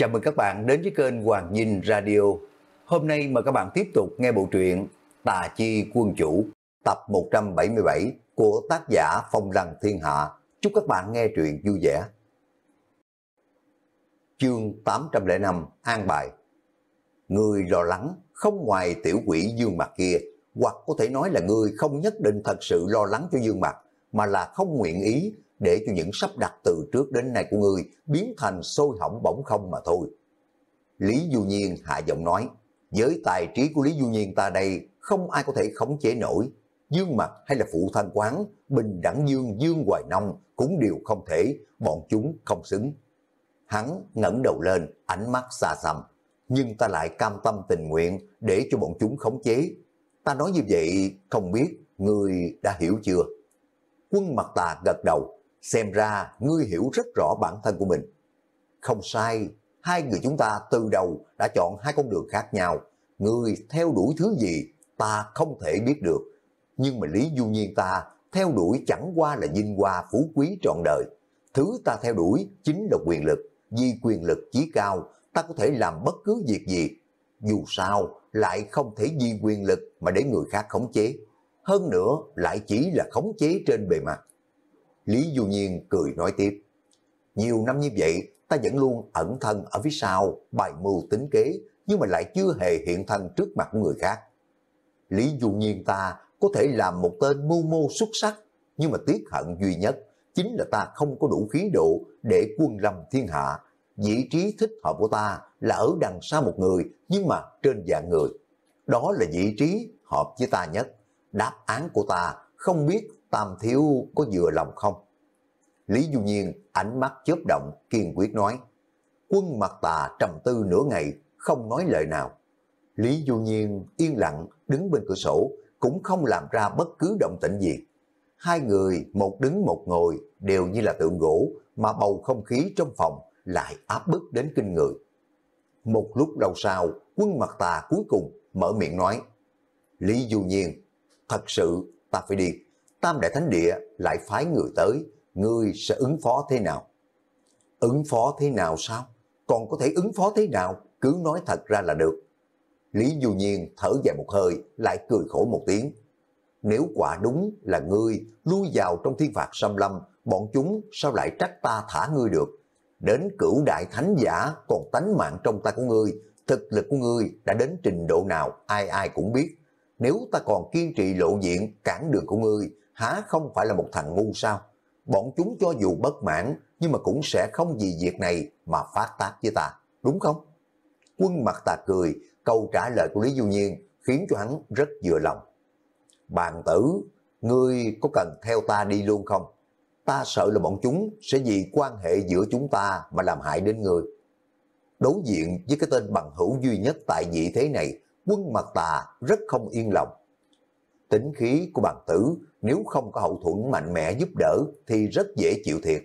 Chào mừng các bạn đến với kênh Hoàng Dinh Radio. Hôm nay mời các bạn tiếp tục nghe bộ truyện Tà Chi Quân Chủ tập 177 của tác giả Phong Lăng Thiên Hạ. Chúc các bạn nghe truyện vui vẻ. Chương 805 An Bài Người lo lắng không ngoài tiểu quỷ dương mặt kia hoặc có thể nói là người không nhất định thật sự lo lắng cho dương mặt mà là không nguyện ý để cho những sắp đặt từ trước đến nay của người biến thành sôi hỏng bỗng không mà thôi. Lý Du Nhiên hạ giọng nói, với tài trí của Lý Du Nhiên ta đây không ai có thể khống chế nổi, Dương Mặt hay là Phụ Thanh Quán, Bình Đẳng Dương, Dương Hoài Nông cũng đều không thể, bọn chúng không xứng. Hắn ngẩng đầu lên, ánh mắt xa xăm, nhưng ta lại cam tâm tình nguyện để cho bọn chúng khống chế. Ta nói như vậy, không biết người đã hiểu chưa? Quân Mặt Tà gật đầu, xem ra ngươi hiểu rất rõ bản thân của mình. Không sai, hai người chúng ta từ đầu đã chọn hai con đường khác nhau. Ngươi theo đuổi thứ gì ta không thể biết được. Nhưng mà Lý Du Nhiên ta theo đuổi chẳng qua là vinh hoa phú quý trọn đời. Thứ ta theo đuổi chính là quyền lực. Vì quyền lực chí cao, ta có thể làm bất cứ việc gì. Dù sao, lại không thể vì quyền lực mà để người khác khống chế. Hơn nữa, lại chỉ là khống chế trên bề mặt. Lý Du Nhiên cười nói tiếp. Nhiều năm như vậy, ta vẫn luôn ẩn thân ở phía sau, bài mưu tính kế, nhưng mà lại chưa hề hiện thân trước mặt người khác. Lý Du Nhiên ta có thể làm một tên mưu mô xuất sắc, nhưng mà tiếc hận duy nhất chính là ta không có đủ khí độ để quân lâm thiên hạ. Vị trí thích hợp của ta là ở đằng sau một người, nhưng mà trên dạng người. Đó là vị trí hợp với ta nhất. Đáp án của ta không biết Tam Thiếu có vừa lòng không? Lý Du Nhiên ánh mắt chớp động, kiên quyết nói. Quân mặt tà trầm tư nửa ngày, không nói lời nào. Lý Du Nhiên yên lặng đứng bên cửa sổ, cũng không làm ra bất cứ động tĩnh gì. Hai người, một đứng một ngồi, đều như là tượng gỗ, mà bầu không khí trong phòng lại áp bức đến kinh người. Một lúc đầu sau, quân mặt tà cuối cùng mở miệng nói, Lý Du Nhiên, thật sự ta phải đi. Tam Đại Thánh Địa lại phái người tới, ngươi sẽ ứng phó thế nào? Ứng phó thế nào sao? Còn có thể ứng phó thế nào? Cứ nói thật ra là được. Lý Du Nhiên thở dài một hơi, lại cười khổ một tiếng. Nếu quả đúng là ngươi lui vào trong thiên phạt xâm lâm, bọn chúng sao lại trách ta thả ngươi được? Đến cửu đại thánh giả còn tánh mạng trong tay của ngươi, thực lực của ngươi đã đến trình độ nào ai ai cũng biết. Nếu ta còn kiên trì lộ diện cản đường của ngươi, há không phải là một thằng ngu sao? Bọn chúng cho dù bất mãn, nhưng mà cũng sẽ không vì việc này mà phát tác với ta, đúng không? Quân mặt ta cười, câu trả lời của Lý Du Nhiên khiến cho hắn rất vừa lòng. Bàn tử, ngươi có cần theo ta đi luôn không? Ta sợ là bọn chúng sẽ vì quan hệ giữa chúng ta mà làm hại đến người. Đối diện với cái tên bằng hữu duy nhất tại vị thế này, quân mặt tà rất không yên lòng. Tính khí của bàn tử nếu không có hậu thuẫn mạnh mẽ giúp đỡ thì rất dễ chịu thiệt.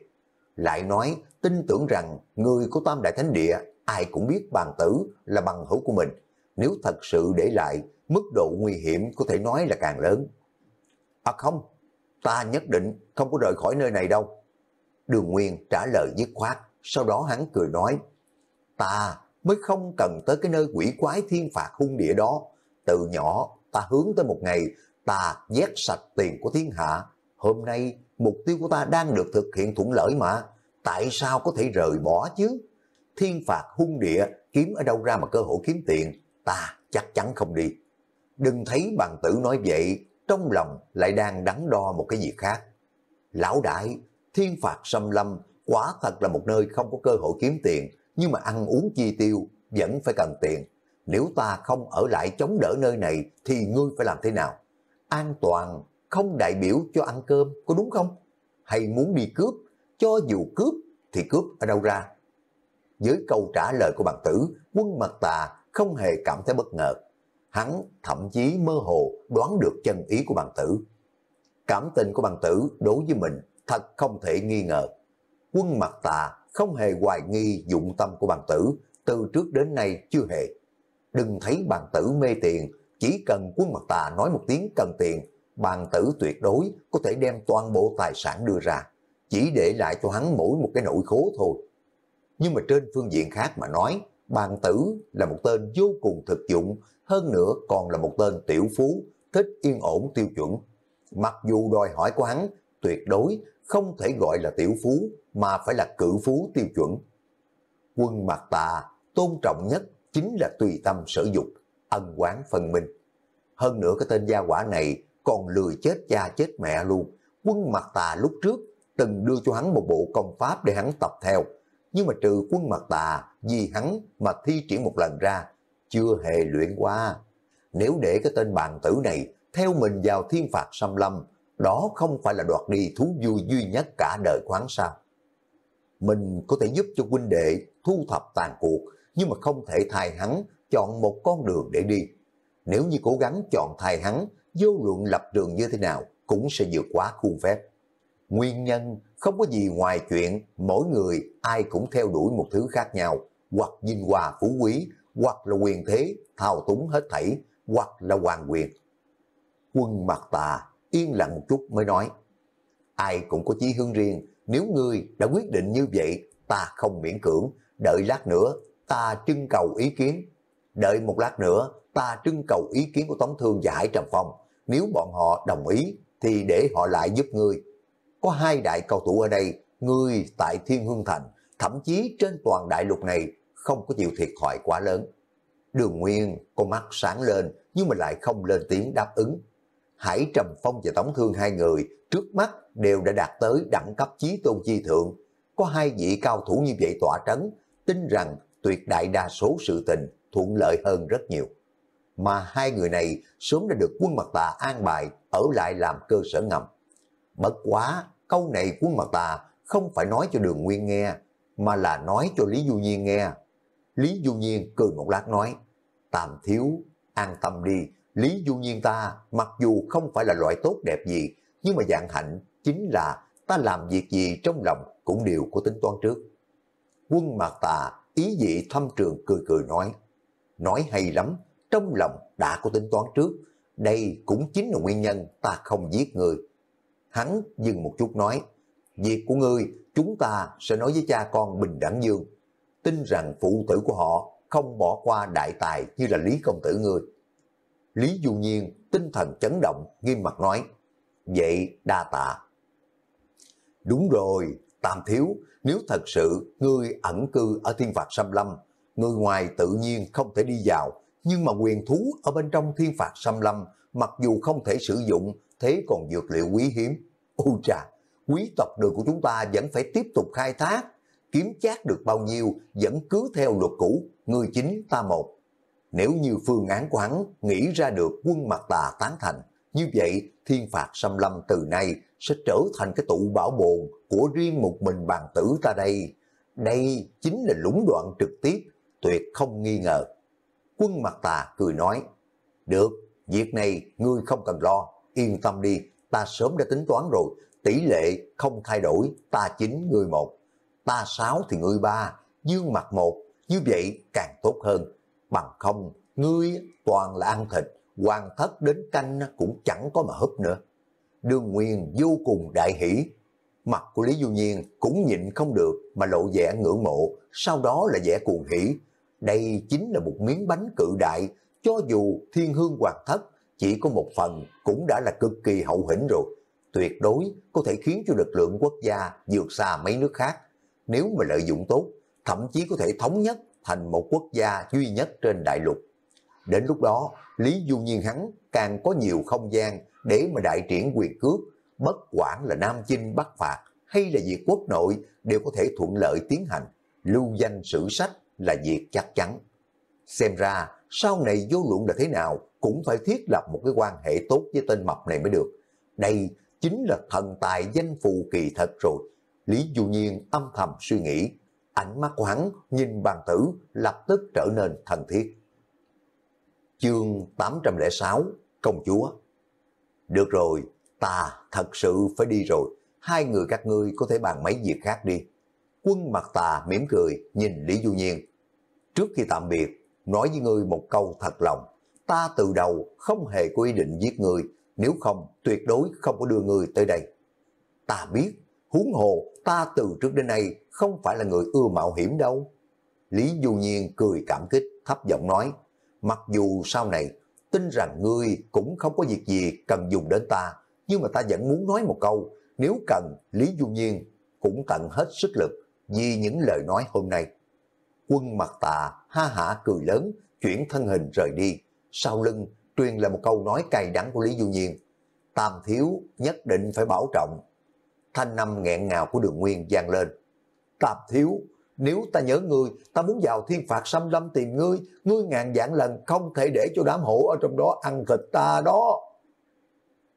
Lại nói, tin tưởng rằng người của Tam Đại Thánh Địa ai cũng biết bàn tử là bằng hữu của mình. Nếu thật sự để lại, mức độ nguy hiểm có thể nói là càng lớn. À không, ta nhất định không có rời khỏi nơi này đâu. Đường Nguyên trả lời dứt khoát, sau đó hắn cười nói, ta mới không cần tới cái nơi quỷ quái thiên phạt hung địa đó. Từ nhỏ, ta hướng tới một ngày ta vét sạch tiền của thiên hạ, hôm nay mục tiêu của ta đang được thực hiện thuận lợi mà, tại sao có thể rời bỏ chứ? Thiên phạt hung địa kiếm ở đâu ra mà cơ hội kiếm tiền, ta chắc chắn không đi. Đừng thấy bàn tử nói vậy, trong lòng lại đang đắn đo một cái gì khác. Lão đại, thiên phạt xâm lâm, quá thật là một nơi không có cơ hội kiếm tiền, nhưng mà ăn uống chi tiêu vẫn phải cần tiền. Nếu ta không ở lại chống đỡ nơi này thì ngươi phải làm thế nào? an toàn không đại biểu cho ăn cơm, có đúng không? Hay muốn đi cướp, cho dù cướp thì cướp ở đâu ra? Với câu trả lời của bằng tử, quân mặt tà không hề cảm thấy bất ngờ. Hắn thậm chí mơ hồ đoán được chân ý của bằng tử. Cảm tình của bằng tử đối với mình thật không thể nghi ngờ. Quân mặt tà không hề hoài nghi dụng tâm của bằng tử, từ trước đến nay chưa hề. Đừng thấy bằng tử mê tiền chỉ cần quân mặt tà nói một tiếng cần tiền, bàn tử tuyệt đối có thể đem toàn bộ tài sản đưa ra, chỉ để lại cho hắn mỗi một cái nỗi khố thôi. Nhưng mà trên phương diện khác mà nói, bàn tử là một tên vô cùng thực dụng, hơn nữa còn là một tên tiểu phú, thích yên ổn tiêu chuẩn. Mặc dù đòi hỏi của hắn tuyệt đối không thể gọi là tiểu phú mà phải là cử phú tiêu chuẩn. Quân mặt tà tôn trọng nhất chính là tùy tâm sở dục, ân quán phần mình. Hơn nữa cái tên gia quả này còn lười chết cha chết mẹ luôn. Quân mặt tà lúc trước từng đưa cho hắn một bộ công pháp để hắn tập theo. Nhưng mà trừ quân mặt tà vì hắn mà thi triển một lần ra, chưa hề luyện qua. Nếu để cái tên bàn tử này theo mình vào thiên phạt xâm lâm, đó không phải là đoạt đi thú vui duy nhất cả đời khoáng sao. Mình có thể giúp cho huynh đệ thu thập tàn cuộc, nhưng mà không thể thay hắn chọn một con đường để đi. Nếu như cố gắng chọn thay hắn, vô luận lập trường như thế nào cũng sẽ vượt quá khuôn phép. Nguyên nhân không có gì ngoài chuyện mỗi người ai cũng theo đuổi một thứ khác nhau, hoặc vinh hòa phú quý, hoặc là quyền thế, thao túng hết thảy, hoặc là hoàng quyền. Quân mặt tà yên lặng một chút mới nói, ai cũng có chí hướng riêng, nếu ngươi đã quyết định như vậy, ta không miễn cưỡng, đợi lát nữa ta trưng cầu ý kiến Đợi một lát nữa, ta trưng cầu ý kiến của Tống Thương và Hải Trầm Phong. Nếu bọn họ đồng ý, thì để họ lại giúp ngươi. Có hai đại cao thủ ở đây, ngươi tại Thiên Hương Thành, thậm chí trên toàn đại lục này, không có chịu thiệt thòi quá lớn. Đường Nguyên, con mắt sáng lên, nhưng mà lại không lên tiếng đáp ứng. Hải Trầm Phong và Tống Thương hai người, trước mắt đều đã đạt tới đẳng cấp chí tôn chi thượng. Có hai vị cao thủ như vậy tỏa trấn, tin rằng tuyệt đại đa số sự tình thuận lợi hơn rất nhiều. Mà hai người này sớm đã được quân mặt tà an bài ở lại làm cơ sở ngầm. Bất quá, câu này quân mặt tà không phải nói cho đường nguyên nghe, mà là nói cho Lý Du Nhiên nghe. Lý Du Nhiên cười một lát nói, tạm thiếu, an tâm đi, Lý Du Nhiên ta mặc dù không phải là loại tốt đẹp gì, nhưng mà dạng hạnh chính là ta làm việc gì trong lòng cũng đều có tính toán trước. Quân Mạc Tà ý dị thâm trường cười cười nói, nói hay lắm, trong lòng đã có tính toán trước, đây cũng chính là nguyên nhân ta không giết người. Hắn dừng một chút nói, việc của ngươi chúng ta sẽ nói với cha con Bình Đẳng Dương, tin rằng phụ tử của họ không bỏ qua đại tài như là Lý Công Tử ngươi. Lý Du Nhiên tinh thần chấn động, nghiêm mặt nói, vậy đa tạ. Đúng rồi, Tam Thiếu, nếu thật sự ngươi ẩn cư ở thiên phạt sâm lâm, người ngoài tự nhiên không thể đi vào, nhưng mà quyền thú ở bên trong thiên phạt xâm lâm, mặc dù không thể sử dụng, thế còn dược liệu quý hiếm. Ô trà, quý tộc đường của chúng ta vẫn phải tiếp tục khai thác, kiếm chát được bao nhiêu vẫn cứ theo luật cũ, người chính ta một. Nếu như phương án của hắn nghĩ ra được quân mặt tà tán thành, như vậy thiên phạt xâm lâm từ nay sẽ trở thành cái tụ bảo bồn của riêng một mình bàn tử ta đây. Đây chính là lũng đoạn trực tiếp tuyệt không nghi ngờ. Quân mặt tà cười nói, được, việc này ngươi không cần lo, yên tâm đi, ta sớm đã tính toán rồi, tỷ lệ không thay đổi, ta chính ngươi một, ta sáu thì ngươi ba, dương mặt một, như vậy càng tốt hơn. Bằng không, ngươi toàn là ăn thịt, hoàn thất đến canh cũng chẳng có mà húp nữa. Đương Nguyên vô cùng đại hỷ, mặt của Lý Du Nhiên cũng nhịn không được mà lộ vẻ ngưỡng mộ, sau đó là vẻ cuồng hỉ, đây chính là một miếng bánh cự đại, cho dù thiên hương hoàng thất chỉ có một phần cũng đã là cực kỳ hậu hĩnh rồi. Tuyệt đối có thể khiến cho lực lượng quốc gia vượt xa mấy nước khác. Nếu mà lợi dụng tốt, thậm chí có thể thống nhất thành một quốc gia duy nhất trên đại lục. Đến lúc đó, Lý Du Nhiên hắn càng có nhiều không gian để mà đại triển quyền cước, bất quản là Nam Chinh Bắc Phạt hay là việc quốc nội đều có thể thuận lợi tiến hành, lưu danh sử sách là việc chắc chắn. Xem ra sau này vô luận là thế nào cũng phải thiết lập một cái quan hệ tốt với tên mập này mới được. Đây chính là thần tài danh phù kỳ thật rồi. Lý Du Nhiên âm thầm suy nghĩ, ánh mắt của hắn nhìn bàn tử lập tức trở nên thần thiết. Chương 806 Công Chúa Được rồi, ta thật sự phải đi rồi, hai người các ngươi có thể bàn mấy việc khác đi. Quân mặt tà mỉm cười nhìn Lý Du Nhiên. Trước khi tạm biệt, nói với ngươi một câu thật lòng. Ta từ đầu không hề có ý định giết ngươi, nếu không tuyệt đối không có đưa ngươi tới đây. Ta biết, huống hồ ta từ trước đến nay không phải là người ưa mạo hiểm đâu. Lý Du Nhiên cười cảm kích, thấp giọng nói. Mặc dù sau này tin rằng ngươi cũng không có việc gì cần dùng đến ta, nhưng mà ta vẫn muốn nói một câu, nếu cần Lý Du Nhiên cũng tận hết sức lực vì những lời nói hôm nay. Quân mặt tà ha hả cười lớn, chuyển thân hình rời đi. Sau lưng truyền là một câu nói cay đắng của Lý Du Nhiên. Tam thiếu nhất định phải bảo trọng. Thanh năm nghẹn ngào của đường nguyên vang lên. Tam thiếu, nếu ta nhớ ngươi, ta muốn vào thiên phạt xâm lâm tìm ngươi, ngươi ngàn vạn lần không thể để cho đám hổ ở trong đó ăn thịt ta đó.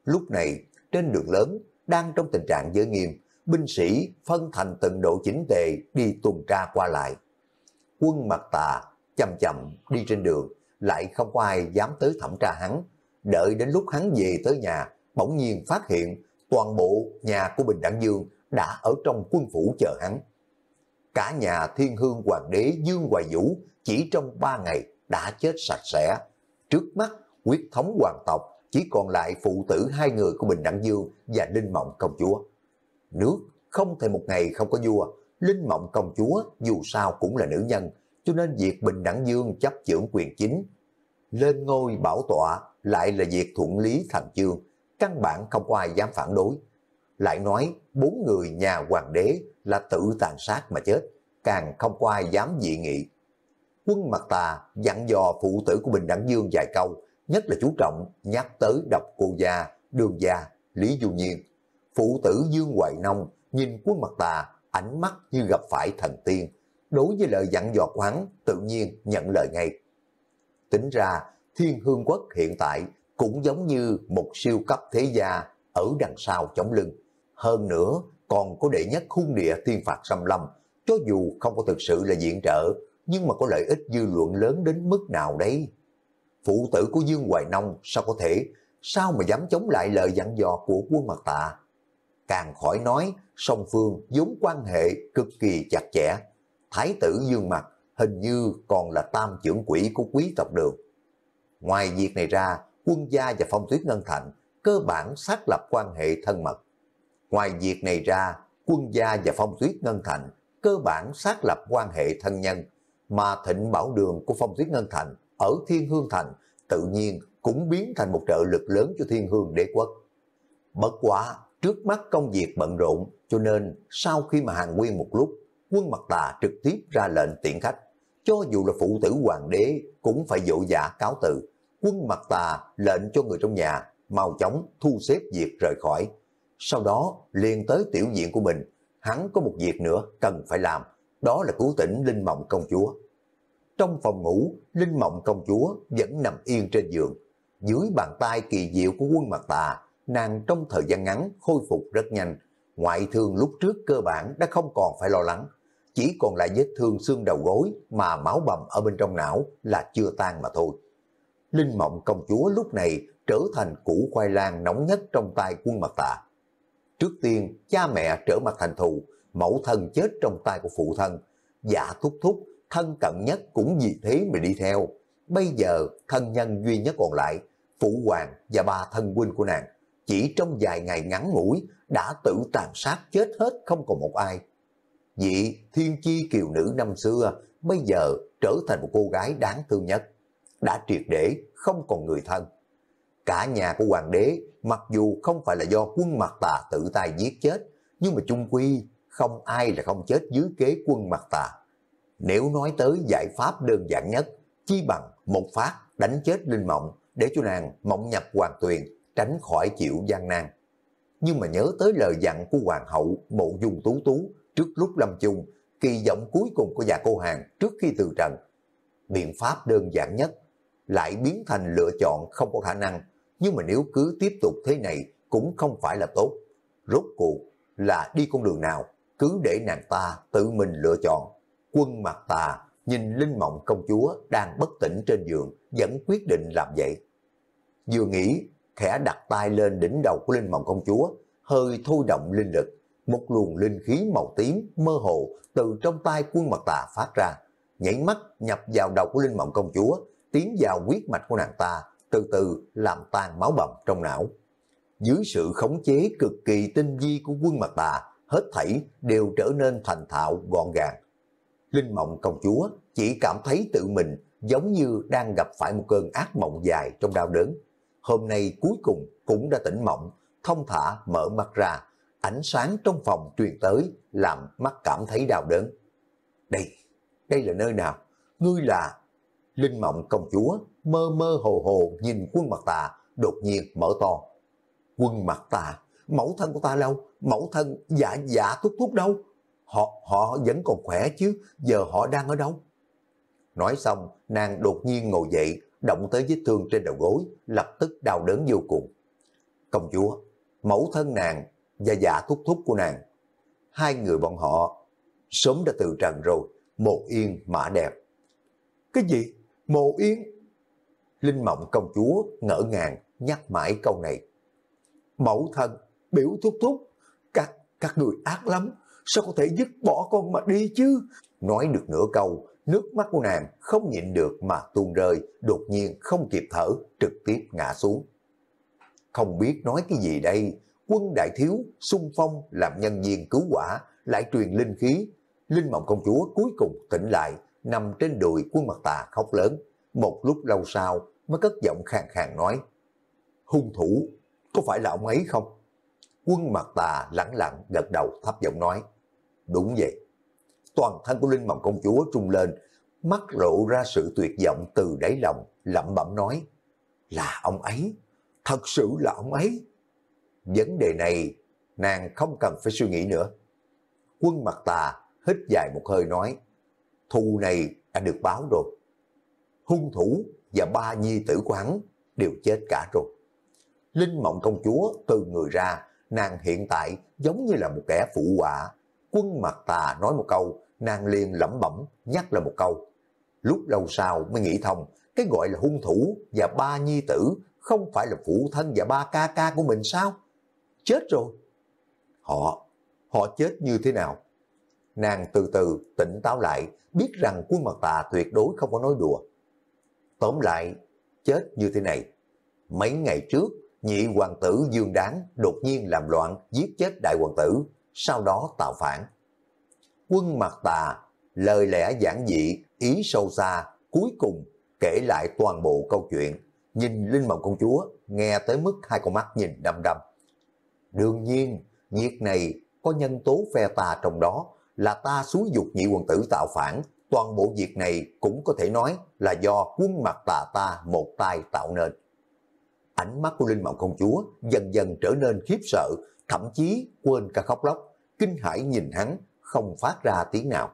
Lúc này, trên đường lớn, đang trong tình trạng giới nghiêm, binh sĩ phân thành từng độ chính tề đi tuần tra qua lại. Quân mặt tà chậm chậm đi trên đường, lại không có ai dám tới thẩm tra hắn. Đợi đến lúc hắn về tới nhà, bỗng nhiên phát hiện toàn bộ nhà của Bình Đẳng Dương đã ở trong quân phủ chờ hắn. Cả nhà thiên hương hoàng đế Dương Hoài Vũ chỉ trong 3 ngày đã chết sạch sẽ. Trước mắt, quyết thống hoàng tộc chỉ còn lại phụ tử hai người của Bình Đẳng Dương và Linh Mộng Công Chúa. Nước không thể một ngày không có vua, Linh Mộng công chúa dù sao cũng là nữ nhân, cho nên việc Bình Đẳng Dương chấp trưởng quyền chính. Lên ngôi bảo tọa lại là việc thuận lý thành chương, căn bản không có ai dám phản đối. Lại nói bốn người nhà hoàng đế là tự tàn sát mà chết, càng không có ai dám dị nghị. Quân mặt tà dặn dò phụ tử của Bình Đẳng Dương dài câu, nhất là chú trọng nhắc tới độc cô gia, đường gia, Lý Du Nhiên phụ tử Dương Hoài Nông nhìn quân mặt tà, ánh mắt như gặp phải thần tiên, đối với lời dặn dò của tự nhiên nhận lời ngay. Tính ra, Thiên Hương Quốc hiện tại cũng giống như một siêu cấp thế gia ở đằng sau chống lưng. Hơn nữa, còn có đệ nhất khung địa thiên phạt xâm lâm, cho dù không có thực sự là diện trợ, nhưng mà có lợi ích dư luận lớn đến mức nào đấy. Phụ tử của Dương Hoài Nông sao có thể, sao mà dám chống lại lời dặn dò của quân mặt tạ? càng khỏi nói song phương vốn quan hệ cực kỳ chặt chẽ. Thái tử Dương Mặt hình như còn là tam trưởng quỷ của quý tộc đường. Ngoài việc này ra, quân gia và phong tuyết ngân thạnh cơ bản xác lập quan hệ thân mật. Ngoài việc này ra, quân gia và phong tuyết ngân thạnh cơ bản xác lập quan hệ thân nhân, mà thịnh bảo đường của phong tuyết ngân thạnh ở thiên hương thành tự nhiên cũng biến thành một trợ lực lớn cho thiên hương đế quốc. Bất quá, Trước mắt công việc bận rộn, cho nên sau khi mà hàng nguyên một lúc, quân mặt tà trực tiếp ra lệnh tiện khách. Cho dù là phụ tử hoàng đế cũng phải dỗ dạ cáo từ. Quân mặt tà lệnh cho người trong nhà mau chóng thu xếp việc rời khỏi. Sau đó liền tới tiểu diện của mình, hắn có một việc nữa cần phải làm, đó là cứu tỉnh Linh Mộng Công Chúa. Trong phòng ngủ, Linh Mộng Công Chúa vẫn nằm yên trên giường. Dưới bàn tay kỳ diệu của quân mặt tà nàng trong thời gian ngắn khôi phục rất nhanh. Ngoại thương lúc trước cơ bản đã không còn phải lo lắng, chỉ còn lại vết thương xương đầu gối mà máu bầm ở bên trong não là chưa tan mà thôi. Linh mộng công chúa lúc này trở thành củ khoai lang nóng nhất trong tay quân mặt tạ. Trước tiên, cha mẹ trở mặt thành thù, mẫu thân chết trong tay của phụ thân, giả thúc thúc, thân cận nhất cũng vì thế mà đi theo. Bây giờ, thân nhân duy nhất còn lại, phụ hoàng và ba thân huynh của nàng chỉ trong vài ngày ngắn ngủi đã tự tàn sát chết hết không còn một ai. Vị thiên chi kiều nữ năm xưa bây giờ trở thành một cô gái đáng thương nhất, đã triệt để không còn người thân. Cả nhà của hoàng đế mặc dù không phải là do quân mặt tà tự tay giết chết, nhưng mà chung quy không ai là không chết dưới kế quân mặt tà. Nếu nói tới giải pháp đơn giản nhất, chi bằng một phát đánh chết Linh Mộng để cho nàng mộng nhập hoàn tuyền tránh khỏi chịu gian nan. Nhưng mà nhớ tới lời dặn của Hoàng hậu Mộ Dung Tú Tú trước lúc lâm chung, kỳ vọng cuối cùng của già dạ cô hàng trước khi từ trần. Biện pháp đơn giản nhất lại biến thành lựa chọn không có khả năng, nhưng mà nếu cứ tiếp tục thế này cũng không phải là tốt. Rốt cuộc là đi con đường nào, cứ để nàng ta tự mình lựa chọn. Quân mặt tà nhìn Linh Mộng công chúa đang bất tỉnh trên giường vẫn quyết định làm vậy. Vừa nghĩ khẽ đặt tay lên đỉnh đầu của Linh Mộng Công Chúa, hơi thôi động linh lực. Một luồng linh khí màu tím mơ hồ từ trong tay quân mặt tà phát ra, nhảy mắt nhập vào đầu của Linh Mộng Công Chúa, tiến vào huyết mạch của nàng ta, từ từ làm tan máu bầm trong não. Dưới sự khống chế cực kỳ tinh vi của quân mặt tà, hết thảy đều trở nên thành thạo gọn gàng. Linh Mộng Công Chúa chỉ cảm thấy tự mình giống như đang gặp phải một cơn ác mộng dài trong đau đớn hôm nay cuối cùng cũng đã tỉnh mộng, thông thả mở mắt ra, ánh sáng trong phòng truyền tới làm mắt cảm thấy đau đớn. Đây, đây là nơi nào? Ngươi là... Linh mộng công chúa mơ mơ hồ hồ nhìn quân mặt tà đột nhiên mở to. Quân mặt tà, mẫu thân của ta đâu? Mẫu thân giả giả thúc thúc đâu? Họ họ vẫn còn khỏe chứ, giờ họ đang ở đâu? Nói xong, nàng đột nhiên ngồi dậy, động tới vết thương trên đầu gối, lập tức đau đớn vô cùng. Công chúa, mẫu thân nàng và dạ thúc thúc của nàng, hai người bọn họ sớm đã từ trần rồi, một yên mã đẹp. Cái gì? Mộ yên? Linh mộng công chúa ngỡ ngàng nhắc mãi câu này. Mẫu thân, biểu thúc thúc, các, các người ác lắm, sao có thể dứt bỏ con mà đi chứ? Nói được nửa câu, nước mắt của nàng không nhịn được mà tuôn rơi, đột nhiên không kịp thở, trực tiếp ngã xuống. Không biết nói cái gì đây, quân đại thiếu xung phong làm nhân viên cứu quả, lại truyền linh khí. Linh mộng công chúa cuối cùng tỉnh lại, nằm trên đùi quân mặt tà khóc lớn. Một lúc lâu sau mới cất giọng khàn khàn nói, hung thủ, có phải là ông ấy không? Quân mặt tà lẳng lặng gật đầu thấp giọng nói, đúng vậy toàn thân của Linh Mộng Công Chúa trung lên, mắt lộ ra sự tuyệt vọng từ đáy lòng, lẩm bẩm nói, là ông ấy, thật sự là ông ấy. Vấn đề này, nàng không cần phải suy nghĩ nữa. Quân mặt tà hít dài một hơi nói, thù này đã được báo rồi. Hung thủ và ba nhi tử của đều chết cả rồi. Linh mộng công chúa từ người ra, nàng hiện tại giống như là một kẻ phụ họa. Quân mặt tà nói một câu, nàng liền lẩm bẩm, nhắc lại một câu. Lúc đầu sau mới nghĩ thông, cái gọi là hung thủ và ba nhi tử không phải là phụ thân và ba ca ca của mình sao? Chết rồi. Họ, họ chết như thế nào? Nàng từ từ tỉnh táo lại, biết rằng quân mặt tà tuyệt đối không có nói đùa. Tóm lại, chết như thế này. Mấy ngày trước, nhị hoàng tử Dương Đáng đột nhiên làm loạn giết chết đại hoàng tử, sau đó tạo phản quân mặt tà, lời lẽ giản dị, ý sâu xa, cuối cùng kể lại toàn bộ câu chuyện. Nhìn Linh Mộng Công Chúa, nghe tới mức hai con mắt nhìn đăm đăm. Đương nhiên, việc này có nhân tố phe tà trong đó là ta xúi dục nhị quần tử tạo phản. Toàn bộ việc này cũng có thể nói là do quân mặt tà ta một tay tạo nên. Ánh mắt của Linh Mộng Công Chúa dần dần trở nên khiếp sợ, thậm chí quên cả khóc lóc, kinh hãi nhìn hắn, không phát ra tiếng nào.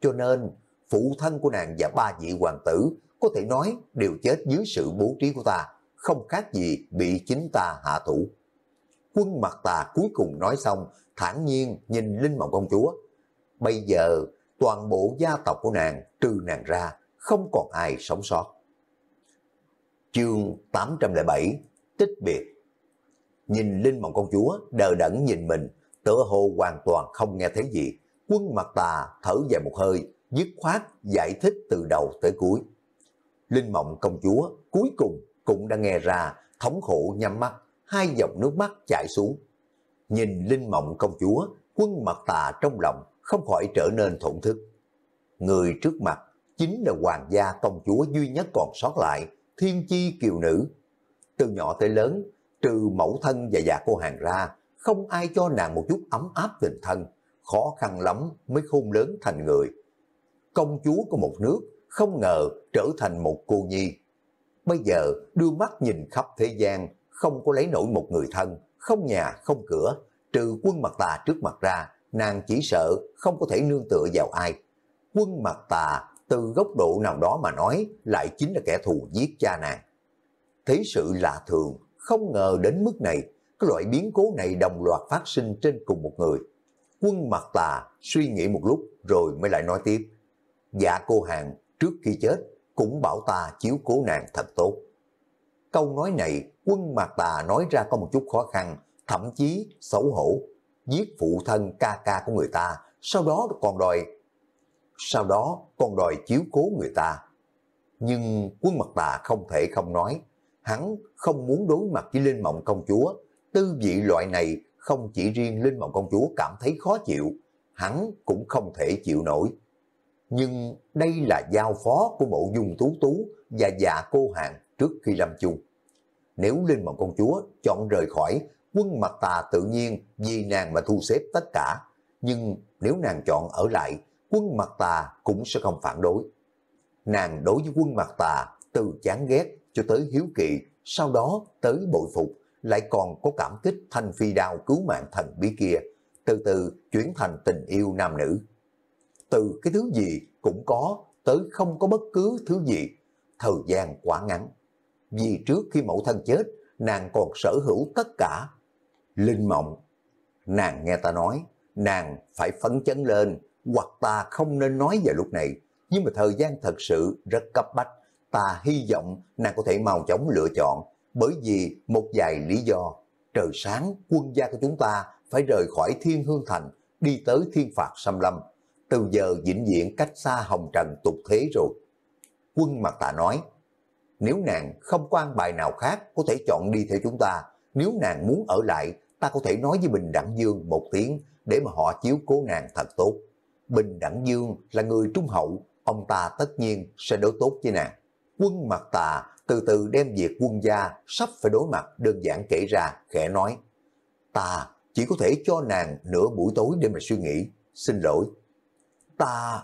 Cho nên, phụ thân của nàng và ba vị hoàng tử có thể nói đều chết dưới sự bố trí của ta, không khác gì bị chính ta hạ thủ. Quân mặt ta cuối cùng nói xong, thản nhiên nhìn Linh Mộng Công Chúa. Bây giờ, toàn bộ gia tộc của nàng, trừ nàng ra, không còn ai sống sót. Chương 807 Tích biệt Nhìn Linh Mộng Công Chúa đờ đẫn nhìn mình, tựa hồ hoàn toàn không nghe thấy gì. Quân mặt tà thở dài một hơi, dứt khoát giải thích từ đầu tới cuối. Linh mộng công chúa cuối cùng cũng đã nghe ra thống khổ nhắm mắt, hai dòng nước mắt chảy xuống. Nhìn Linh mộng công chúa, quân mặt tà trong lòng không khỏi trở nên thổn thức. Người trước mặt chính là hoàng gia công chúa duy nhất còn sót lại, thiên chi kiều nữ. Từ nhỏ tới lớn, trừ mẫu thân và già cô hàng ra, không ai cho nàng một chút ấm áp tình thân, khó khăn lắm mới khôn lớn thành người. Công chúa của một nước không ngờ trở thành một cô nhi. Bây giờ đưa mắt nhìn khắp thế gian, không có lấy nổi một người thân, không nhà, không cửa, trừ quân mặt tà trước mặt ra, nàng chỉ sợ không có thể nương tựa vào ai. Quân mặt tà từ góc độ nào đó mà nói lại chính là kẻ thù giết cha nàng. Thế sự lạ thường, không ngờ đến mức này cái loại biến cố này đồng loạt phát sinh trên cùng một người. Quân mặt tà suy nghĩ một lúc rồi mới lại nói tiếp. Dạ cô hàng trước khi chết cũng bảo ta chiếu cố nàng thật tốt. Câu nói này quân mặt tà nói ra có một chút khó khăn, thậm chí xấu hổ. Giết phụ thân ca ca của người ta, sau đó còn đòi... Sau đó còn đòi chiếu cố người ta. Nhưng quân mặt tà không thể không nói. Hắn không muốn đối mặt với Linh Mộng Công Chúa tư vị loại này không chỉ riêng Linh Mộng Công Chúa cảm thấy khó chịu, hắn cũng không thể chịu nổi. Nhưng đây là giao phó của mộ dung tú tú và già cô hàng trước khi lâm chung. Nếu Linh Mộng Công Chúa chọn rời khỏi, quân mặt tà tự nhiên vì nàng mà thu xếp tất cả. Nhưng nếu nàng chọn ở lại, quân mặt tà cũng sẽ không phản đối. Nàng đối với quân mặt tà từ chán ghét cho tới hiếu kỵ, sau đó tới bội phục, lại còn có cảm kích thanh phi đao cứu mạng thần bí kia, từ từ chuyển thành tình yêu nam nữ. Từ cái thứ gì cũng có, tới không có bất cứ thứ gì, thời gian quá ngắn. Vì trước khi mẫu thân chết, nàng còn sở hữu tất cả. Linh mộng, nàng nghe ta nói, nàng phải phấn chấn lên, hoặc ta không nên nói vào lúc này, nhưng mà thời gian thật sự rất cấp bách, ta hy vọng nàng có thể mau chóng lựa chọn, bởi vì một vài lý do. Trời sáng, quân gia của chúng ta phải rời khỏi Thiên Hương Thành, đi tới Thiên Phạt Xâm Lâm. Từ giờ vĩnh viễn cách xa Hồng Trần tục thế rồi. Quân mặt Tà nói, nếu nàng không quan bài nào khác có thể chọn đi theo chúng ta, nếu nàng muốn ở lại, ta có thể nói với Bình Đẳng Dương một tiếng để mà họ chiếu cố nàng thật tốt. Bình Đẳng Dương là người trung hậu, ông ta tất nhiên sẽ đối tốt với nàng. Quân mặt tà từ từ đem việc quân gia sắp phải đối mặt đơn giản kể ra, khẽ nói. Ta chỉ có thể cho nàng nửa buổi tối để mà suy nghĩ, xin lỗi. Ta,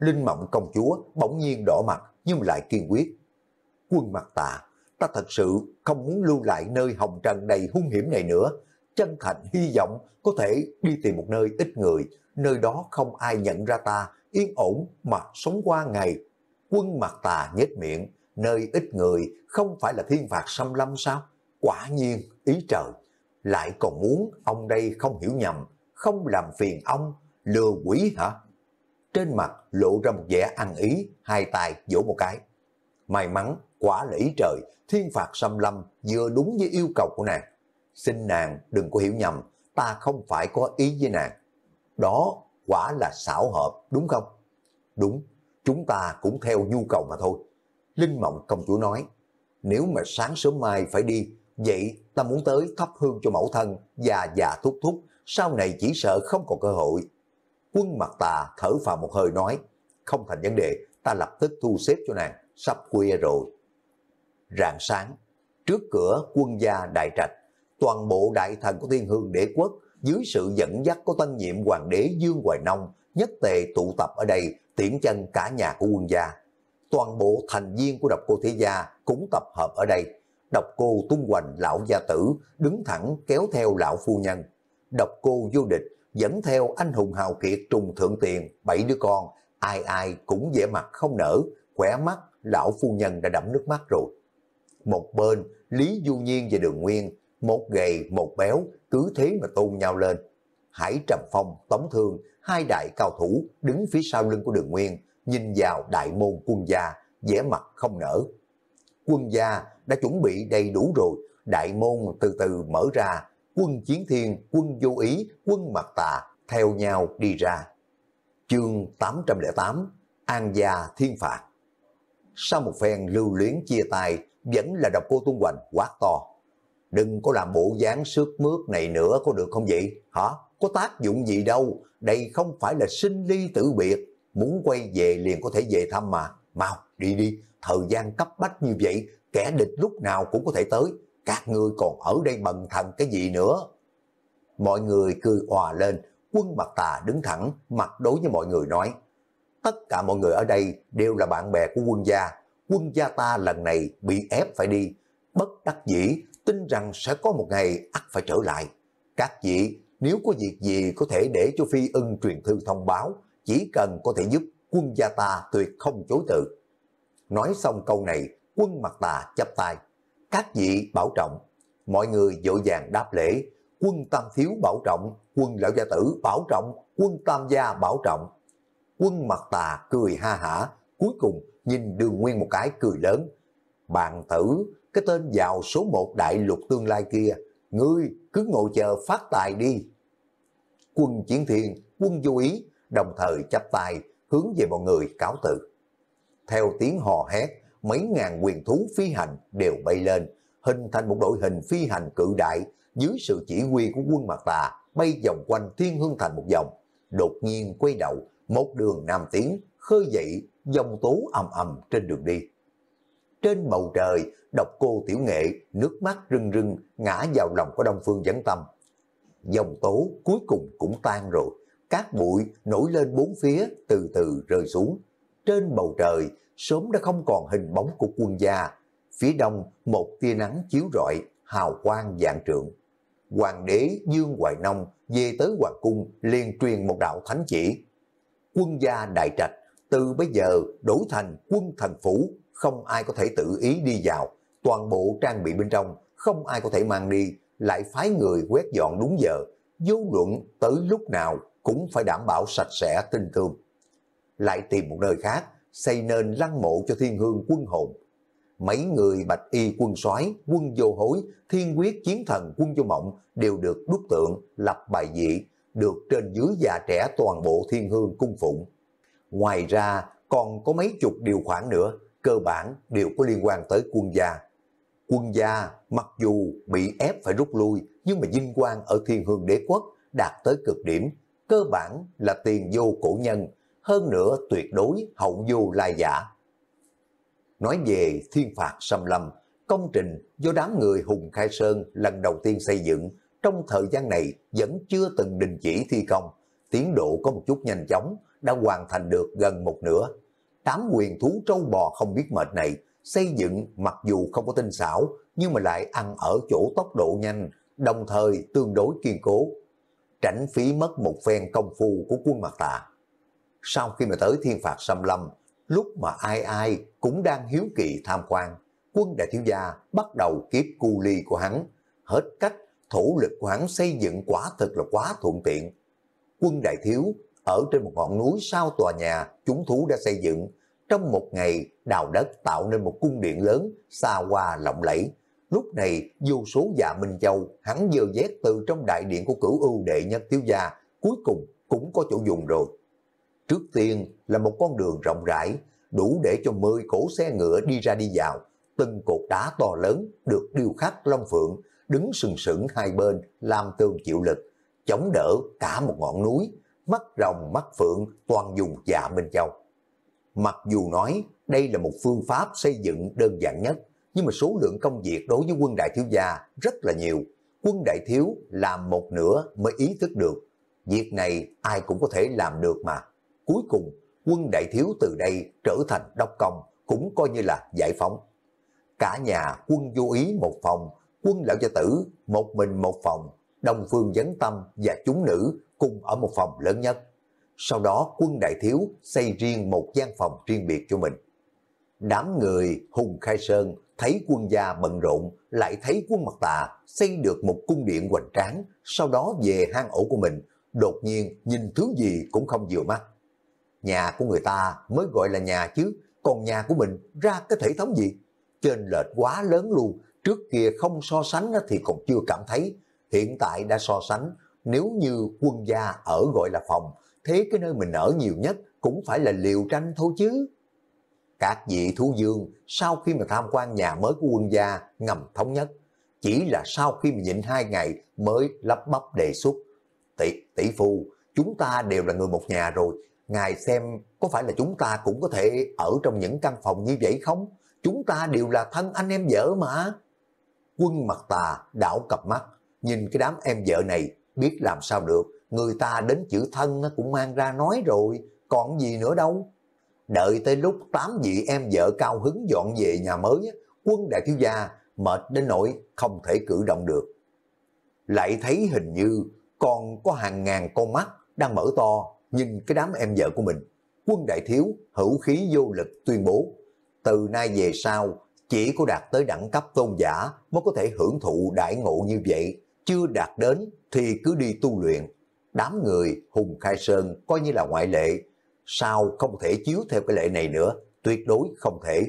Linh Mộng công chúa bỗng nhiên đỏ mặt nhưng lại kiên quyết. Quân mặt ta, ta thật sự không muốn lưu lại nơi hồng trần đầy hung hiểm này nữa. Chân thành hy vọng có thể đi tìm một nơi ít người, nơi đó không ai nhận ra ta, yên ổn mà sống qua ngày. Quân mặt tà nhếch miệng, nơi ít người không phải là thiên phạt xâm lâm sao? Quả nhiên, ý trời, lại còn muốn ông đây không hiểu nhầm, không làm phiền ông, lừa quỷ hả? Trên mặt lộ ra một vẻ ăn ý, hai tay vỗ một cái. May mắn, quả là trời, thiên phạt xâm lâm vừa đúng với yêu cầu của nàng. Xin nàng đừng có hiểu nhầm, ta không phải có ý với nàng. Đó quả là xảo hợp, đúng không? Đúng, chúng ta cũng theo nhu cầu mà thôi. Linh Mộng công chúa nói, nếu mà sáng sớm mai phải đi, vậy ta muốn tới thắp hương cho mẫu thân, già già thúc thúc, sau này chỉ sợ không còn cơ hội. Quân mặt tà thở vào một hơi nói, không thành vấn đề, ta lập tức thu xếp cho nàng, sắp khuya rồi. Rạng sáng, trước cửa quân gia đại trạch, toàn bộ đại thần của thiên hương đế quốc dưới sự dẫn dắt của tân nhiệm hoàng đế Dương Hoài Nông nhất tề tụ tập ở đây tiễn chân cả nhà của quân gia toàn bộ thành viên của độc cô thế gia cũng tập hợp ở đây. Độc cô tung hoành lão gia tử, đứng thẳng kéo theo lão phu nhân. Độc cô vô địch, dẫn theo anh hùng hào kiệt trùng thượng tiền, bảy đứa con, ai ai cũng dễ mặt không nở, khỏe mắt, lão phu nhân đã đẫm nước mắt rồi. Một bên, Lý Du Nhiên và Đường Nguyên, một gầy, một béo, cứ thế mà tôn nhau lên. Hải Trầm Phong, Tống Thương, hai đại cao thủ đứng phía sau lưng của Đường Nguyên, nhìn vào đại môn quân gia, vẻ mặt không nở. Quân gia đã chuẩn bị đầy đủ rồi, đại môn từ từ mở ra, quân chiến thiên, quân vô ý, quân mặt tà theo nhau đi ra. Chương 808 An gia thiên phạt Sau một phen lưu luyến chia tay, vẫn là độc cô Tung Hoành quát to. Đừng có làm bộ dáng sướt mướt này nữa có được không vậy? Hả? Có tác dụng gì đâu, đây không phải là sinh ly tử biệt, muốn quay về liền có thể về thăm mà, mau đi đi, thời gian cấp bách như vậy, kẻ địch lúc nào cũng có thể tới, các ngươi còn ở đây bần thần cái gì nữa. Mọi người cười hòa lên, quân mặt tà đứng thẳng, mặt đối với mọi người nói, tất cả mọi người ở đây đều là bạn bè của quân gia, quân gia ta lần này bị ép phải đi, bất đắc dĩ, tin rằng sẽ có một ngày ắt phải trở lại. Các vị, nếu có việc gì có thể để cho Phi ưng truyền thư thông báo, chỉ cần có thể giúp quân gia ta tuyệt không chối từ. Nói xong câu này, quân mặt tà chắp tay. Các vị bảo trọng, mọi người dội vàng đáp lễ, quân tam thiếu bảo trọng, quân lão gia tử bảo trọng, quân tam gia bảo trọng. Quân mặt tà cười ha hả, cuối cùng nhìn đường nguyên một cái cười lớn. Bạn tử, cái tên giàu số một đại lục tương lai kia, ngươi cứ ngồi chờ phát tài đi. Quân chiến thiền, quân du ý đồng thời chắp tay hướng về bọn người cáo từ. Theo tiếng hò hét, mấy ngàn quyền thú phi hành đều bay lên, hình thành một đội hình phi hành cự đại dưới sự chỉ huy của quân mặt Tà bay vòng quanh Thiên Hương Thành một vòng, đột nhiên quay đầu, một đường nam tiến khơi dậy dòng tố ầm ầm trên đường đi. Trên bầu trời, độc cô tiểu nghệ, nước mắt rưng rưng ngã vào lòng của Đông Phương Dẫn Tâm. Dòng tố cuối cùng cũng tan rồi cát bụi nổi lên bốn phía từ từ rơi xuống. Trên bầu trời sớm đã không còn hình bóng của quân gia. Phía đông một tia nắng chiếu rọi hào quang dạng trượng. Hoàng đế Dương Hoài Nông về tới Hoàng Cung liền truyền một đạo thánh chỉ. Quân gia đại trạch từ bây giờ đổ thành quân thần phủ, không ai có thể tự ý đi vào, toàn bộ trang bị bên trong không ai có thể mang đi, lại phái người quét dọn đúng giờ, dấu luận tới lúc nào cũng phải đảm bảo sạch sẽ tinh tươm. Lại tìm một nơi khác, xây nên lăng mộ cho thiên hương quân hồn. Mấy người bạch y quân soái quân vô hối, thiên quyết chiến thần quân vô mộng đều được đúc tượng, lập bài dị, được trên dưới già trẻ toàn bộ thiên hương cung phụng. Ngoài ra, còn có mấy chục điều khoản nữa, cơ bản đều có liên quan tới quân gia. Quân gia mặc dù bị ép phải rút lui, nhưng mà vinh quang ở thiên hương đế quốc đạt tới cực điểm, cơ bản là tiền vô cổ nhân, hơn nữa tuyệt đối hậu vô lai giả. Nói về thiên phạt xâm lâm, công trình do đám người Hùng Khai Sơn lần đầu tiên xây dựng, trong thời gian này vẫn chưa từng đình chỉ thi công, tiến độ có một chút nhanh chóng, đã hoàn thành được gần một nửa. Tám quyền thú trâu bò không biết mệt này, xây dựng mặc dù không có tinh xảo, nhưng mà lại ăn ở chỗ tốc độ nhanh, đồng thời tương đối kiên cố tránh phí mất một phen công phu của quân mặt tà Sau khi mà tới thiên phạt xâm lâm, lúc mà ai ai cũng đang hiếu kỳ tham quan, quân đại thiếu gia bắt đầu kiếp cu ly của hắn. Hết cách, thủ lực của hắn xây dựng quả thực là quá thuận tiện. Quân đại thiếu ở trên một ngọn núi sau tòa nhà chúng thú đã xây dựng, trong một ngày đào đất tạo nên một cung điện lớn xa hoa lộng lẫy, Lúc này, vô số dạ Minh Châu, hắn dơ dét từ trong đại điện của cửu ưu đệ nhất tiêu gia, cuối cùng cũng có chỗ dùng rồi. Trước tiên là một con đường rộng rãi, đủ để cho mười cổ xe ngựa đi ra đi vào, từng cột đá to lớn được điêu khắc long phượng, đứng sừng sững hai bên làm tường chịu lực, chống đỡ cả một ngọn núi, mắt rồng mắt phượng toàn dùng dạ Minh Châu. Mặc dù nói đây là một phương pháp xây dựng đơn giản nhất, nhưng mà số lượng công việc đối với quân đại thiếu gia rất là nhiều. Quân đại thiếu làm một nửa mới ý thức được. Việc này ai cũng có thể làm được mà. Cuối cùng, quân đại thiếu từ đây trở thành đốc công, cũng coi như là giải phóng. Cả nhà quân vô ý một phòng, quân lão gia tử một mình một phòng, đồng phương dấn tâm và chúng nữ cùng ở một phòng lớn nhất. Sau đó quân đại thiếu xây riêng một gian phòng riêng biệt cho mình. Đám người Hùng Khai Sơn thấy quân gia bận rộn, lại thấy quân mặt tà xây được một cung điện hoành tráng, sau đó về hang ổ của mình, đột nhiên nhìn thứ gì cũng không vừa mắt. Nhà của người ta mới gọi là nhà chứ, còn nhà của mình ra cái thể thống gì? Trên lệch quá lớn luôn, trước kia không so sánh thì còn chưa cảm thấy, hiện tại đã so sánh, nếu như quân gia ở gọi là phòng, thế cái nơi mình ở nhiều nhất cũng phải là liều tranh thôi chứ. Các vị thú dương sau khi mà tham quan nhà mới của quân gia ngầm thống nhất, chỉ là sau khi mà nhịn hai ngày mới lắp bắp đề xuất. Tỷ, tỷ phu, chúng ta đều là người một nhà rồi, ngài xem có phải là chúng ta cũng có thể ở trong những căn phòng như vậy không? Chúng ta đều là thân anh em vợ mà. Quân mặt tà đảo cặp mắt, nhìn cái đám em vợ này biết làm sao được, người ta đến chữ thân cũng mang ra nói rồi, còn gì nữa đâu. Đợi tới lúc tám vị em vợ cao hứng dọn về nhà mới, quân đại thiếu gia mệt đến nỗi không thể cử động được. Lại thấy hình như còn có hàng ngàn con mắt đang mở to nhìn cái đám em vợ của mình. Quân đại thiếu hữu khí vô lực tuyên bố, từ nay về sau chỉ có đạt tới đẳng cấp tôn giả mới có thể hưởng thụ đại ngộ như vậy, chưa đạt đến thì cứ đi tu luyện. Đám người Hùng Khai Sơn coi như là ngoại lệ, sao không thể chiếu theo cái lệ này nữa, tuyệt đối không thể.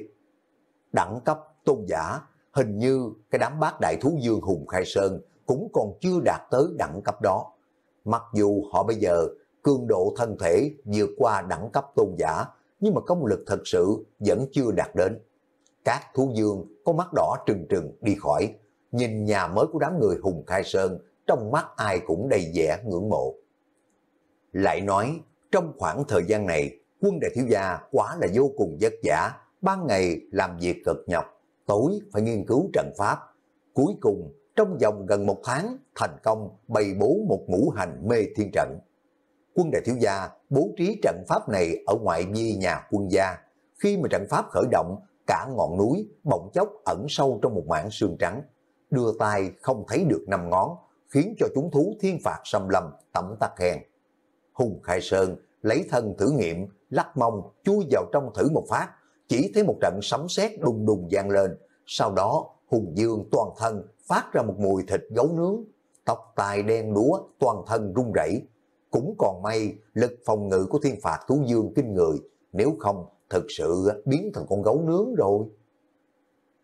Đẳng cấp tôn giả, hình như cái đám bác đại thú dương Hùng Khai Sơn cũng còn chưa đạt tới đẳng cấp đó. Mặc dù họ bây giờ cường độ thân thể vượt qua đẳng cấp tôn giả, nhưng mà công lực thật sự vẫn chưa đạt đến. Các thú dương có mắt đỏ trừng trừng đi khỏi, nhìn nhà mới của đám người Hùng Khai Sơn, trong mắt ai cũng đầy vẻ ngưỡng mộ. Lại nói, trong khoảng thời gian này, quân đại thiếu gia quá là vô cùng vất vả, ban ngày làm việc cực nhọc, tối phải nghiên cứu trận pháp. Cuối cùng, trong vòng gần một tháng, thành công bày bố một ngũ hành mê thiên trận. Quân đại thiếu gia bố trí trận pháp này ở ngoại vi nhà quân gia. Khi mà trận pháp khởi động, cả ngọn núi bỗng chốc ẩn sâu trong một mảng sương trắng. Đưa tay không thấy được năm ngón, khiến cho chúng thú thiên phạt xâm lầm tẩm tắc hèn. Hùng Khai Sơn lấy thân thử nghiệm, lắc mông chui vào trong thử một phát, chỉ thấy một trận sấm sét đùng đùng vang lên, sau đó Hùng Dương toàn thân phát ra một mùi thịt gấu nướng, tóc tai đen đúa toàn thân run rẩy. Cũng còn may lực phòng ngự của thiên phạt thú dương kinh người, nếu không thực sự biến thành con gấu nướng rồi.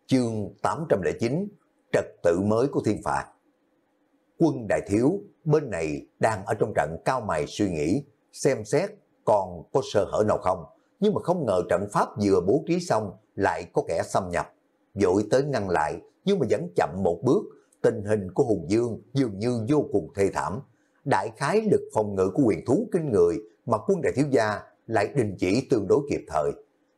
Chương 809 Trật tự mới của thiên phạt Quân đại thiếu bên này đang ở trong trận cao mày suy nghĩ, xem xét còn có sơ hở nào không. Nhưng mà không ngờ trận pháp vừa bố trí xong lại có kẻ xâm nhập. Dội tới ngăn lại nhưng mà vẫn chậm một bước. Tình hình của Hùng Dương dường như vô cùng thê thảm. Đại khái lực phòng ngự của quyền thú kinh người mà quân đại thiếu gia lại đình chỉ tương đối kịp thời.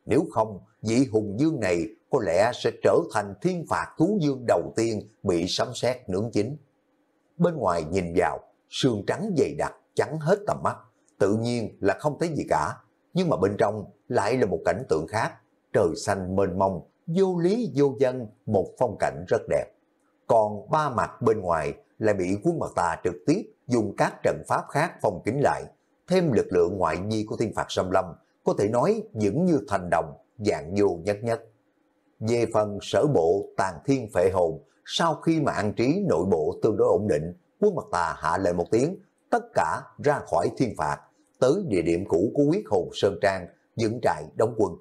Nếu không, vị Hùng Dương này có lẽ sẽ trở thành thiên phạt thú dương đầu tiên bị sấm sét nướng chính bên ngoài nhìn vào, sương trắng dày đặc, trắng hết tầm mắt, tự nhiên là không thấy gì cả. Nhưng mà bên trong lại là một cảnh tượng khác, trời xanh mênh mông, vô lý vô dân, một phong cảnh rất đẹp. Còn ba mặt bên ngoài lại bị quân mặt tà trực tiếp dùng các trận pháp khác phong kính lại, thêm lực lượng ngoại nhi của thiên phạt xâm lâm, có thể nói vững như thành đồng, dạng vô nhất nhất. Về phần sở bộ tàn thiên phệ hồn sau khi mà an trí nội bộ tương đối ổn định, quân mặt tà hạ lệnh một tiếng, tất cả ra khỏi thiên phạt, tới địa điểm cũ của huyết hồn Sơn Trang, dựng trại đóng quân.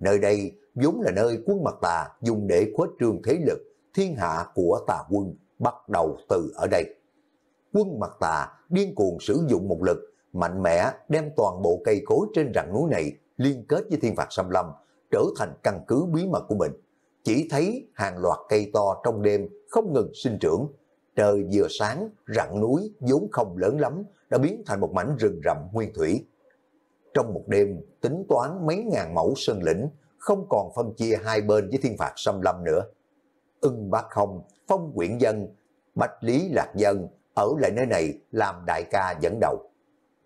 Nơi đây vốn là nơi quân mặt tà dùng để khuếch trương thế lực, thiên hạ của tà quân bắt đầu từ ở đây. Quân mặt tà điên cuồng sử dụng một lực, mạnh mẽ đem toàn bộ cây cối trên rặng núi này liên kết với thiên phạt xâm lâm, trở thành căn cứ bí mật của mình chỉ thấy hàng loạt cây to trong đêm không ngừng sinh trưởng. Trời vừa sáng, rặng núi vốn không lớn lắm đã biến thành một mảnh rừng rậm nguyên thủy. Trong một đêm, tính toán mấy ngàn mẫu sơn lĩnh, không còn phân chia hai bên với thiên phạt xâm lâm nữa. Ưng bác không, phong quyển dân, bách lý lạc dân, ở lại nơi này làm đại ca dẫn đầu.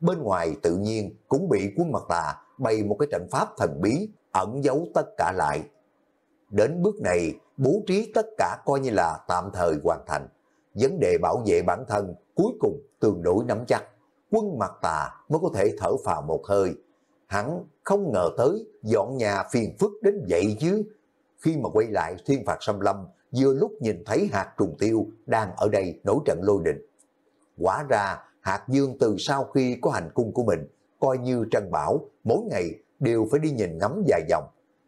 Bên ngoài tự nhiên cũng bị quân mặt là bày một cái trận pháp thần bí, ẩn giấu tất cả lại Đến bước này, bố trí tất cả coi như là tạm thời hoàn thành. Vấn đề bảo vệ bản thân cuối cùng tương đối nắm chắc. Quân mặt tà mới có thể thở phào một hơi. Hắn không ngờ tới dọn nhà phiền phức đến vậy chứ. Khi mà quay lại thiên phạt xâm lâm, vừa lúc nhìn thấy hạt trùng tiêu đang ở đây nổi trận lôi đình. Quả ra hạt dương từ sau khi có hành cung của mình, coi như trân bảo, mỗi ngày đều phải đi nhìn ngắm dài dòng,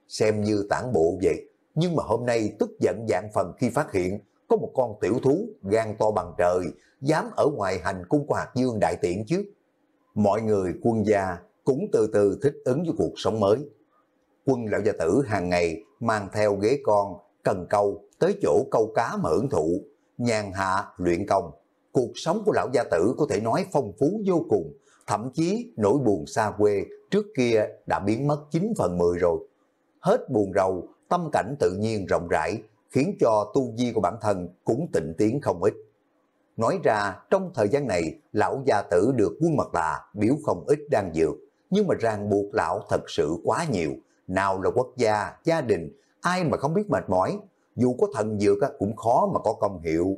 xem như tản bộ vậy nhưng mà hôm nay tức giận dạng phần khi phát hiện có một con tiểu thú gan to bằng trời dám ở ngoài hành cung của hạt dương đại tiện chứ. Mọi người quân gia cũng từ từ thích ứng với cuộc sống mới. Quân lão gia tử hàng ngày mang theo ghế con, cần câu tới chỗ câu cá mà hưởng thụ, nhàn hạ luyện công. Cuộc sống của lão gia tử có thể nói phong phú vô cùng, thậm chí nỗi buồn xa quê trước kia đã biến mất 9 phần 10 rồi. Hết buồn rầu, tâm cảnh tự nhiên rộng rãi, khiến cho tu vi của bản thân cũng tịnh tiến không ít. Nói ra, trong thời gian này, lão gia tử được quân mật là biểu không ít đang dược, nhưng mà ràng buộc lão thật sự quá nhiều, nào là quốc gia, gia đình, ai mà không biết mệt mỏi, dù có thần dược cũng khó mà có công hiệu.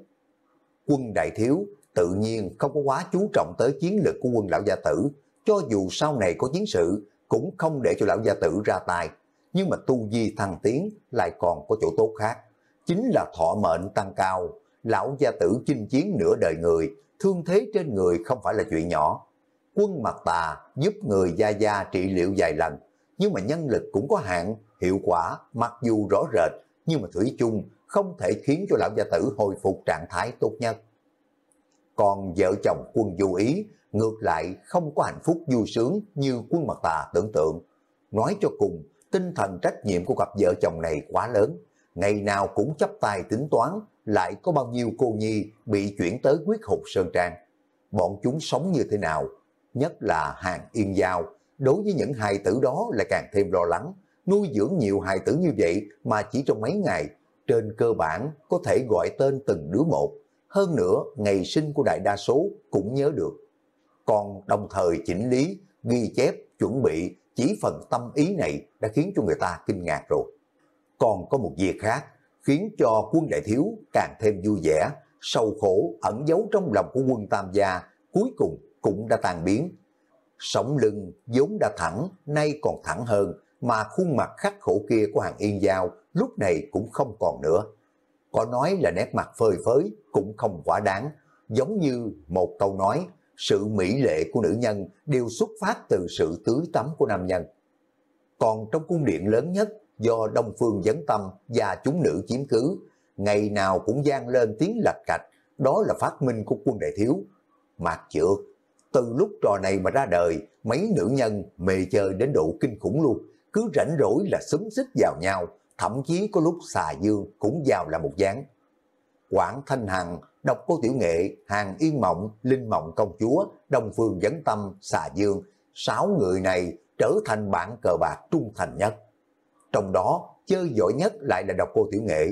Quân đại thiếu tự nhiên không có quá chú trọng tới chiến lược của quân lão gia tử, cho dù sau này có chiến sự cũng không để cho lão gia tử ra tay, nhưng mà tu vi thăng tiến lại còn có chỗ tốt khác. Chính là thọ mệnh tăng cao, lão gia tử chinh chiến nửa đời người, thương thế trên người không phải là chuyện nhỏ. Quân mặt tà giúp người gia gia trị liệu vài lần, nhưng mà nhân lực cũng có hạn, hiệu quả mặc dù rõ rệt, nhưng mà thủy chung không thể khiến cho lão gia tử hồi phục trạng thái tốt nhất. Còn vợ chồng quân du ý, ngược lại không có hạnh phúc vui sướng như quân mặt tà tưởng tượng. Nói cho cùng, tinh thần trách nhiệm của cặp vợ chồng này quá lớn, ngày nào cũng chấp tay tính toán lại có bao nhiêu cô nhi bị chuyển tới quyết hụt Sơn Trang. Bọn chúng sống như thế nào? Nhất là hàng yên giao, đối với những hài tử đó là càng thêm lo lắng. Nuôi dưỡng nhiều hài tử như vậy mà chỉ trong mấy ngày, trên cơ bản có thể gọi tên từng đứa một. Hơn nữa, ngày sinh của đại đa số cũng nhớ được. Còn đồng thời chỉnh lý, ghi chép, chuẩn bị chỉ phần tâm ý này đã khiến cho người ta kinh ngạc rồi. Còn có một việc khác, khiến cho quân đại thiếu càng thêm vui vẻ, sâu khổ ẩn giấu trong lòng của quân tam gia, cuối cùng cũng đã tan biến. Sống lưng vốn đã thẳng, nay còn thẳng hơn, mà khuôn mặt khắc khổ kia của hàng yên giao lúc này cũng không còn nữa. Có nói là nét mặt phơi phới cũng không quả đáng, giống như một câu nói sự mỹ lệ của nữ nhân đều xuất phát từ sự tưới tắm của nam nhân. Còn trong cung điện lớn nhất do Đông Phương Dấn Tâm và chúng nữ chiếm cứ, ngày nào cũng gian lên tiếng lạch cạch, đó là phát minh của quân đại thiếu. Mạc trượt, từ lúc trò này mà ra đời, mấy nữ nhân mê chơi đến độ kinh khủng luôn, cứ rảnh rỗi là xúm xích vào nhau, thậm chí có lúc xà dương cũng vào là một dáng. Quảng Thanh Hằng độc cô tiểu nghệ, hàng yên mộng, linh mộng công chúa, đồng phương dẫn tâm, xà dương, sáu người này trở thành bạn cờ bạc trung thành nhất. Trong đó, chơi giỏi nhất lại là độc cô tiểu nghệ.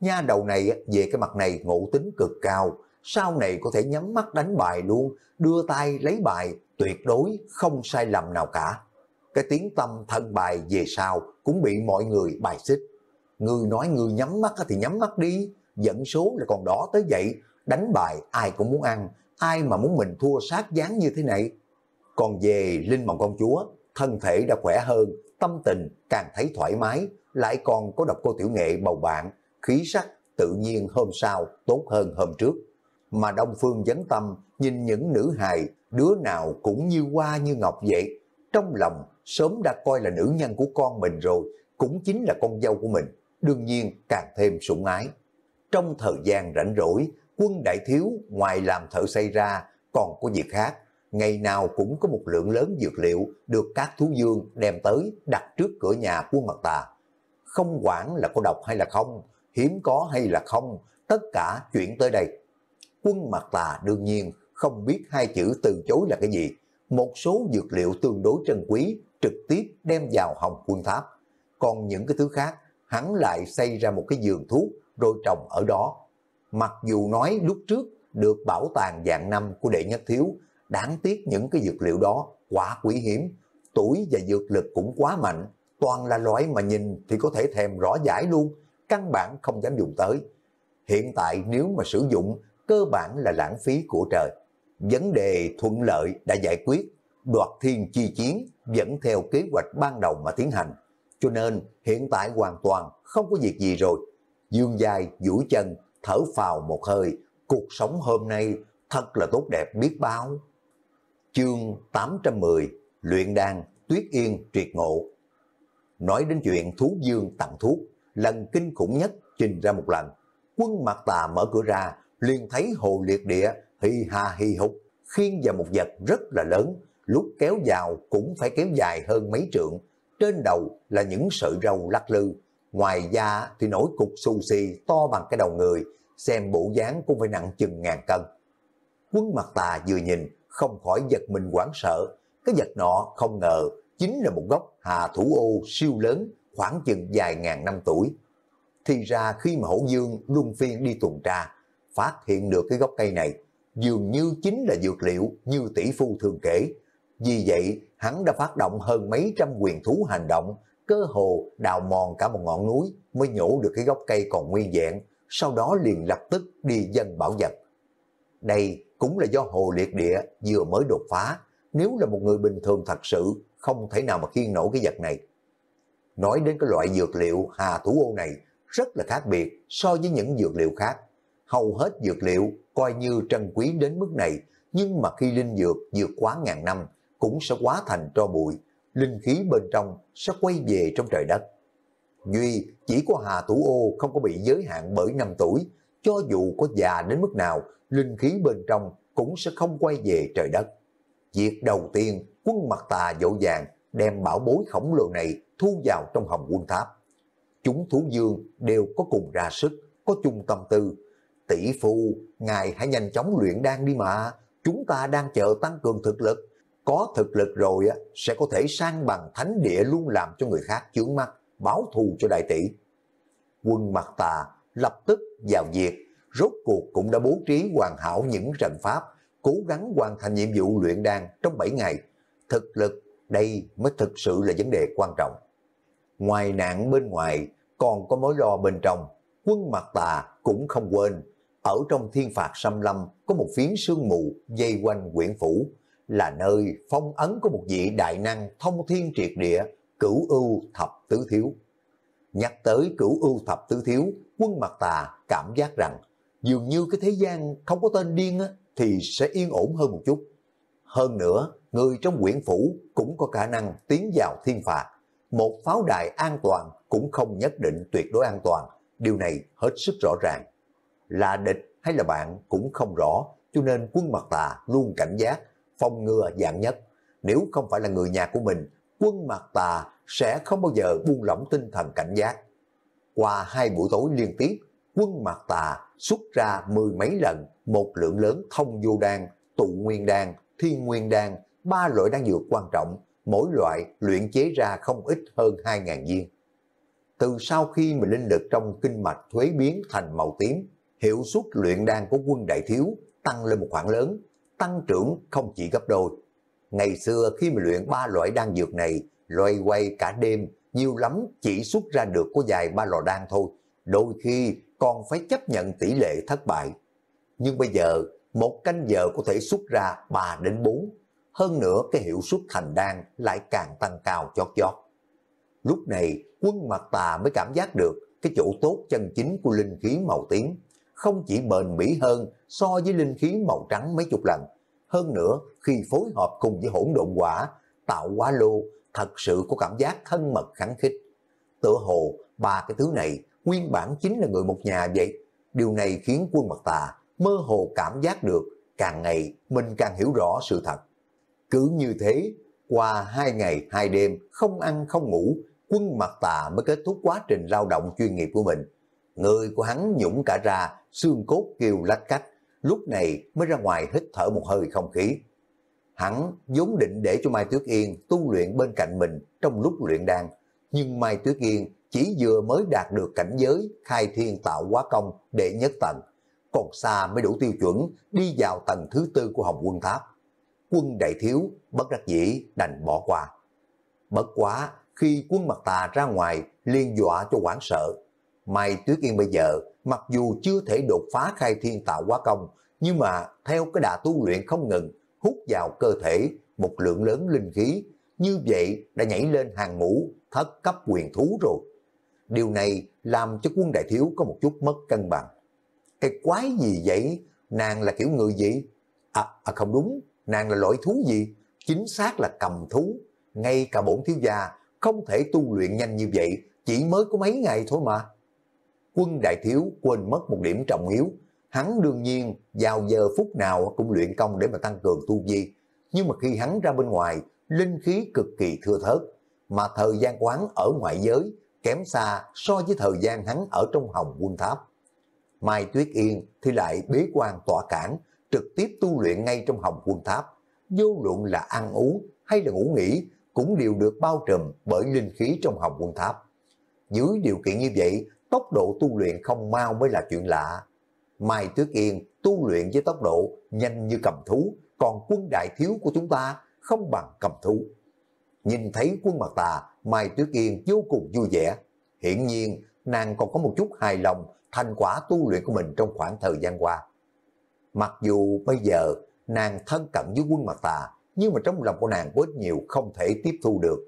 Nha đầu này về cái mặt này ngộ tính cực cao, sau này có thể nhắm mắt đánh bài luôn, đưa tay lấy bài, tuyệt đối không sai lầm nào cả. Cái tiếng tâm thân bài về sau cũng bị mọi người bài xích. Người nói người nhắm mắt thì nhắm mắt đi, dẫn số là còn đỏ tới vậy, đánh bài ai cũng muốn ăn, ai mà muốn mình thua sát dáng như thế này. Còn về Linh Mộng Công Chúa, thân thể đã khỏe hơn, tâm tình càng thấy thoải mái, lại còn có độc cô tiểu nghệ bầu bạn, khí sắc tự nhiên hôm sau tốt hơn hôm trước. Mà Đông Phương dấn tâm nhìn những nữ hài, đứa nào cũng như hoa như ngọc vậy. Trong lòng sớm đã coi là nữ nhân của con mình rồi, cũng chính là con dâu của mình, đương nhiên càng thêm sủng ái trong thời gian rảnh rỗi, quân đại thiếu ngoài làm thợ xây ra còn có việc khác. Ngày nào cũng có một lượng lớn dược liệu được các thú dương đem tới đặt trước cửa nhà quân mặt tà. Không quản là có độc hay là không, hiếm có hay là không, tất cả chuyển tới đây. Quân mặt tà đương nhiên không biết hai chữ từ chối là cái gì. Một số dược liệu tương đối trân quý trực tiếp đem vào hồng quân tháp. Còn những cái thứ khác, hắn lại xây ra một cái giường thuốc rồi trồng ở đó. Mặc dù nói lúc trước được bảo tàng dạng năm của đệ nhất thiếu, đáng tiếc những cái dược liệu đó quá quý hiếm, tuổi và dược lực cũng quá mạnh, toàn là loại mà nhìn thì có thể thèm rõ giải luôn, căn bản không dám dùng tới. Hiện tại nếu mà sử dụng, cơ bản là lãng phí của trời. Vấn đề thuận lợi đã giải quyết, đoạt thiên chi chiến vẫn theo kế hoạch ban đầu mà tiến hành. Cho nên hiện tại hoàn toàn không có việc gì rồi dương dài, duỗi chân, thở phào một hơi, cuộc sống hôm nay thật là tốt đẹp biết bao. Chương 810 Luyện đan Tuyết Yên Triệt Ngộ Nói đến chuyện thú dương tặng thuốc, lần kinh khủng nhất trình ra một lần. Quân mặt tà mở cửa ra, liền thấy hồ liệt địa, hi ha hi hục, khiên vào một vật rất là lớn, lúc kéo vào cũng phải kéo dài hơn mấy trượng. Trên đầu là những sợi râu lắc lư, Ngoài da thì nổi cục sushi to bằng cái đầu người, xem bộ dáng cũng phải nặng chừng ngàn cân. Quân mặt tà vừa nhìn, không khỏi giật mình quảng sợ. Cái vật nọ không ngờ chính là một gốc hà thủ ô siêu lớn khoảng chừng vài ngàn năm tuổi. Thì ra khi mà hổ dương luân phiên đi tuần tra, phát hiện được cái gốc cây này, dường như chính là dược liệu như tỷ phu thường kể. Vì vậy, hắn đã phát động hơn mấy trăm quyền thú hành động cơ hồ đào mòn cả một ngọn núi mới nhổ được cái gốc cây còn nguyên dạng sau đó liền lập tức đi dân bảo vật. Đây cũng là do hồ liệt địa vừa mới đột phá, nếu là một người bình thường thật sự không thể nào mà khiên nổi cái vật này. Nói đến cái loại dược liệu hà thủ ô này rất là khác biệt so với những dược liệu khác. Hầu hết dược liệu coi như trân quý đến mức này, nhưng mà khi linh dược dược quá ngàn năm cũng sẽ quá thành tro bụi, linh khí bên trong sẽ quay về trong trời đất. Duy chỉ có Hà Tủ Ô không có bị giới hạn bởi năm tuổi, cho dù có già đến mức nào, linh khí bên trong cũng sẽ không quay về trời đất. Việc đầu tiên, quân mặt tà dỗ dàng đem bảo bối khổng lồ này thu vào trong hồng quân tháp. Chúng thú dương đều có cùng ra sức, có chung tâm tư. Tỷ phu, ngài hãy nhanh chóng luyện đan đi mà, chúng ta đang chờ tăng cường thực lực, có thực lực rồi á, sẽ có thể sang bằng thánh địa luôn làm cho người khác chướng mắt, báo thù cho đại tỷ. Quân mặt tà lập tức vào việc, rốt cuộc cũng đã bố trí hoàn hảo những trận pháp, cố gắng hoàn thành nhiệm vụ luyện đan trong 7 ngày. Thực lực, đây mới thực sự là vấn đề quan trọng. Ngoài nạn bên ngoài, còn có mối lo bên trong, quân mặt tà cũng không quên. Ở trong thiên phạt xâm lâm có một phiến sương mù dây quanh quyển phủ, là nơi phong ấn của một vị đại năng thông thiên triệt địa, cửu ưu thập tứ thiếu. Nhắc tới cửu ưu thập tứ thiếu, quân mặt tà cảm giác rằng dường như cái thế gian không có tên điên á, thì sẽ yên ổn hơn một chút. Hơn nữa, người trong quyển phủ cũng có khả năng tiến vào thiên phạt. Một pháo đài an toàn cũng không nhất định tuyệt đối an toàn. Điều này hết sức rõ ràng. Là địch hay là bạn cũng không rõ, cho nên quân mặt tà luôn cảnh giác, phòng ngừa dạng nhất. Nếu không phải là người nhà của mình, quân Mạc tà sẽ không bao giờ buông lỏng tinh thần cảnh giác. Qua hai buổi tối liên tiếp, quân Mạc tà xuất ra mười mấy lần một lượng lớn thông vô đan, tụ nguyên đan, thiên nguyên đan, ba loại đan dược quan trọng, mỗi loại luyện chế ra không ít hơn 2.000 viên. Từ sau khi mà linh lực trong kinh mạch thuế biến thành màu tím, hiệu suất luyện đan của quân đại thiếu tăng lên một khoảng lớn, tăng trưởng không chỉ gấp đôi. Ngày xưa khi mà luyện ba loại đan dược này, loay quay cả đêm, nhiều lắm chỉ xuất ra được có dài ba lò đan thôi, đôi khi còn phải chấp nhận tỷ lệ thất bại. Nhưng bây giờ, một canh giờ có thể xuất ra 3 đến 4, hơn nữa cái hiệu suất thành đan lại càng tăng cao chót chót. Lúc này, quân mặt tà mới cảm giác được cái chỗ tốt chân chính của linh khí màu tím không chỉ bền bỉ hơn so với linh khí màu trắng mấy chục lần. Hơn nữa, khi phối hợp cùng với hỗn độn quả, tạo quá lô, thật sự có cảm giác thân mật kháng khích. Tựa hồ, ba cái thứ này nguyên bản chính là người một nhà vậy. Điều này khiến quân mật tà mơ hồ cảm giác được, càng ngày mình càng hiểu rõ sự thật. Cứ như thế, qua hai ngày hai đêm không ăn không ngủ, quân mặt tà mới kết thúc quá trình lao động chuyên nghiệp của mình. Người của hắn nhũng cả ra xương cốt kêu lách cách, lúc này mới ra ngoài hít thở một hơi không khí. Hắn vốn định để cho Mai tước Yên tu luyện bên cạnh mình trong lúc luyện đan, nhưng Mai tước Yên chỉ vừa mới đạt được cảnh giới khai thiên tạo quá công để nhất tầng, còn xa mới đủ tiêu chuẩn đi vào tầng thứ tư của Hồng Quân Tháp. Quân đại thiếu bất đắc dĩ đành bỏ qua. Bất quá khi quân mặt tà ra ngoài liên dọa cho quảng sợ Mai Tuyết Yên bây giờ, mặc dù chưa thể đột phá khai thiên tạo quá công, nhưng mà theo cái đà tu luyện không ngừng, hút vào cơ thể một lượng lớn linh khí, như vậy đã nhảy lên hàng ngũ thất cấp quyền thú rồi. Điều này làm cho quân đại thiếu có một chút mất cân bằng. Cái quái gì vậy? Nàng là kiểu người gì? À, à không đúng, nàng là loại thú gì? Chính xác là cầm thú. Ngay cả bổn thiếu gia không thể tu luyện nhanh như vậy, chỉ mới có mấy ngày thôi mà quân đại thiếu quên mất một điểm trọng yếu. Hắn đương nhiên vào giờ phút nào cũng luyện công để mà tăng cường tu vi. Nhưng mà khi hắn ra bên ngoài, linh khí cực kỳ thưa thớt. Mà thời gian quán ở ngoại giới kém xa so với thời gian hắn ở trong hồng quân tháp. Mai Tuyết Yên thì lại bế quan tỏa cản, trực tiếp tu luyện ngay trong hồng quân tháp. Vô luận là ăn uống hay là ngủ nghỉ cũng đều được bao trùm bởi linh khí trong hồng quân tháp. Dưới điều kiện như vậy, tốc độ tu luyện không mau mới là chuyện lạ. Mai Tuyết Yên tu luyện với tốc độ nhanh như cầm thú, còn quân đại thiếu của chúng ta không bằng cầm thú. Nhìn thấy quân mặt tà, Mai Tuyết Yên vô cùng vui vẻ. Hiển nhiên, nàng còn có một chút hài lòng thành quả tu luyện của mình trong khoảng thời gian qua. Mặc dù bây giờ nàng thân cận với quân mặt tà, nhưng mà trong lòng của nàng có ít nhiều không thể tiếp thu được.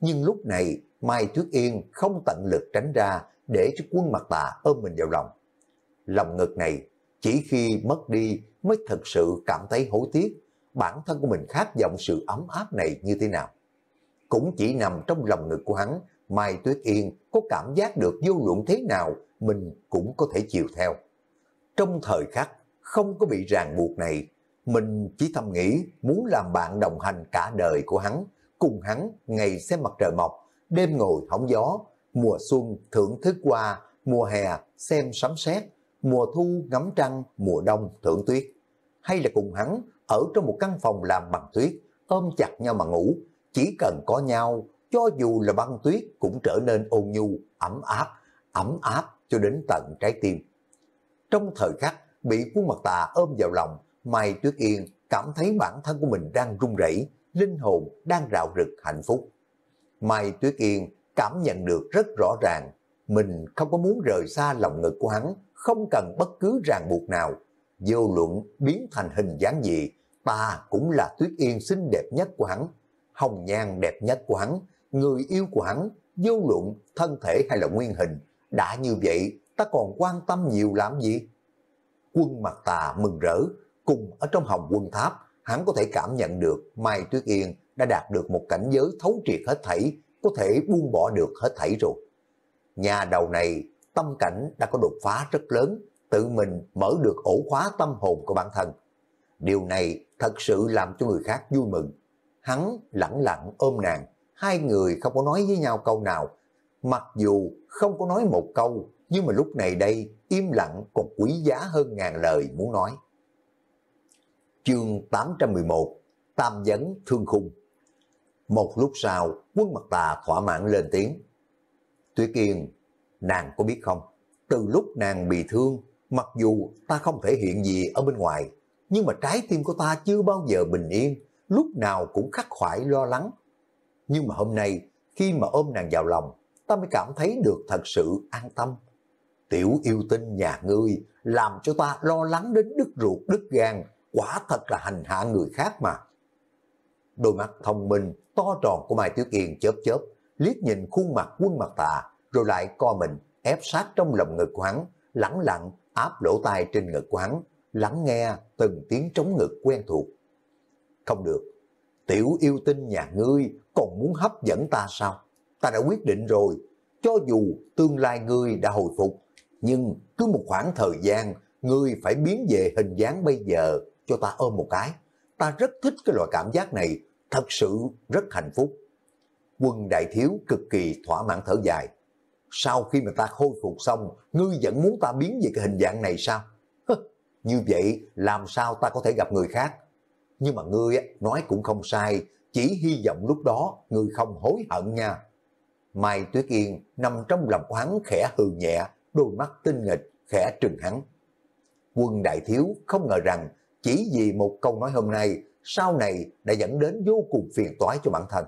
Nhưng lúc này Mai Thước Yên không tận lực tránh ra để cho quân mặt tà ôm mình vào lòng. Lòng ngực này, chỉ khi mất đi mới thật sự cảm thấy hối tiếc bản thân của mình khát vọng sự ấm áp này như thế nào. Cũng chỉ nằm trong lòng ngực của hắn, Mai Tuyết Yên có cảm giác được vô luận thế nào mình cũng có thể chịu theo. Trong thời khắc không có bị ràng buộc này, mình chỉ thầm nghĩ muốn làm bạn đồng hành cả đời của hắn, cùng hắn ngày xem mặt trời mọc, đêm ngồi hóng gió, mùa xuân thưởng thức hoa, mùa hè xem sấm sét, mùa thu ngắm trăng, mùa đông thưởng tuyết. Hay là cùng hắn ở trong một căn phòng làm bằng tuyết, ôm chặt nhau mà ngủ, chỉ cần có nhau, cho dù là băng tuyết cũng trở nên ôn nhu, ấm áp, ấm áp cho đến tận trái tim. Trong thời khắc bị quân mặt tà ôm vào lòng, Mai Tuyết Yên cảm thấy bản thân của mình đang run rẩy, linh hồn đang rạo rực hạnh phúc. Mai Tuyết Yên cảm nhận được rất rõ ràng, mình không có muốn rời xa lòng ngực của hắn, không cần bất cứ ràng buộc nào. Vô luận biến thành hình dáng gì, ta cũng là tuyết yên xinh đẹp nhất của hắn, hồng nhan đẹp nhất của hắn, người yêu của hắn, vô luận thân thể hay là nguyên hình. Đã như vậy, ta còn quan tâm nhiều làm gì? Quân mặt tà mừng rỡ, cùng ở trong hồng quân tháp, hắn có thể cảm nhận được Mai Tuyết Yên đã đạt được một cảnh giới thấu triệt hết thảy, có thể buông bỏ được hết thảy rồi. Nhà đầu này, tâm cảnh đã có đột phá rất lớn, tự mình mở được ổ khóa tâm hồn của bản thân. Điều này thật sự làm cho người khác vui mừng. Hắn lặng lặng ôm nàng, hai người không có nói với nhau câu nào. Mặc dù không có nói một câu, nhưng mà lúc này đây im lặng còn quý giá hơn ngàn lời muốn nói. Chương 811 Tam vấn thương khung một lúc sau, quân mặt tà thỏa mãn lên tiếng. Tuyết Yên, nàng có biết không, từ lúc nàng bị thương, mặc dù ta không thể hiện gì ở bên ngoài, nhưng mà trái tim của ta chưa bao giờ bình yên, lúc nào cũng khắc khoải lo lắng. Nhưng mà hôm nay, khi mà ôm nàng vào lòng, ta mới cảm thấy được thật sự an tâm. Tiểu yêu tinh nhà ngươi làm cho ta lo lắng đến đứt ruột đứt gan, quả thật là hành hạ người khác mà đôi mắt thông minh, to tròn của Mai Tiểu Kiền chớp chớp, liếc nhìn khuôn mặt quân mặt tà, rồi lại co mình, ép sát trong lòng ngực của hắn, lẳng lặng áp lỗ tai trên ngực của hắn, lắng nghe từng tiếng trống ngực quen thuộc. Không được, tiểu yêu tinh nhà ngươi còn muốn hấp dẫn ta sao? Ta đã quyết định rồi, cho dù tương lai ngươi đã hồi phục, nhưng cứ một khoảng thời gian ngươi phải biến về hình dáng bây giờ cho ta ôm một cái. Ta rất thích cái loại cảm giác này thật sự rất hạnh phúc. Quân đại thiếu cực kỳ thỏa mãn thở dài. Sau khi mà ta khôi phục xong, ngươi vẫn muốn ta biến về cái hình dạng này sao? Như vậy làm sao ta có thể gặp người khác? Nhưng mà ngươi nói cũng không sai, chỉ hy vọng lúc đó ngươi không hối hận nha. Mai Tuyết Yên nằm trong lòng hắn khẽ hừ nhẹ, đôi mắt tinh nghịch, khẽ trừng hắn. Quân đại thiếu không ngờ rằng chỉ vì một câu nói hôm nay sau này đã dẫn đến vô cùng phiền toái cho bản thân.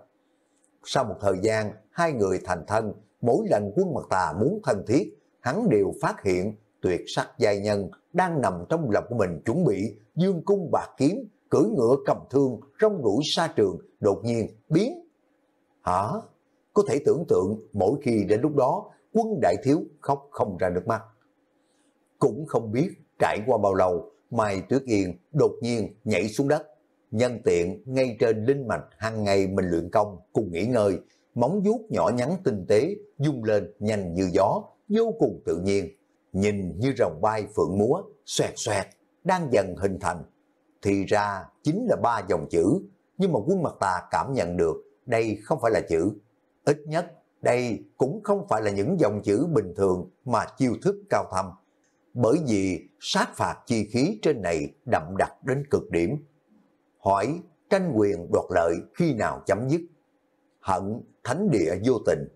Sau một thời gian, hai người thành thân, mỗi lần quân mặt tà muốn thân thiết, hắn đều phát hiện tuyệt sắc giai nhân đang nằm trong lòng của mình chuẩn bị dương cung bạc kiếm, cưỡi ngựa cầm thương, rong rủi xa trường, đột nhiên biến. Hả? Có thể tưởng tượng mỗi khi đến lúc đó, quân đại thiếu khóc không ra nước mắt. Cũng không biết trải qua bao lâu, Mai Tuyết Yên đột nhiên nhảy xuống đất, nhân tiện ngay trên linh mạch hàng ngày mình luyện công cùng nghỉ ngơi, móng vuốt nhỏ nhắn tinh tế, dung lên nhanh như gió, vô cùng tự nhiên, nhìn như rồng bay phượng múa, xoẹt xoẹt, đang dần hình thành. Thì ra chính là ba dòng chữ, nhưng mà quân mặt ta cảm nhận được đây không phải là chữ. Ít nhất đây cũng không phải là những dòng chữ bình thường mà chiêu thức cao thâm. Bởi vì sát phạt chi khí trên này đậm đặc đến cực điểm hỏi tranh quyền đoạt lợi khi nào chấm dứt. Hận thánh địa vô tình.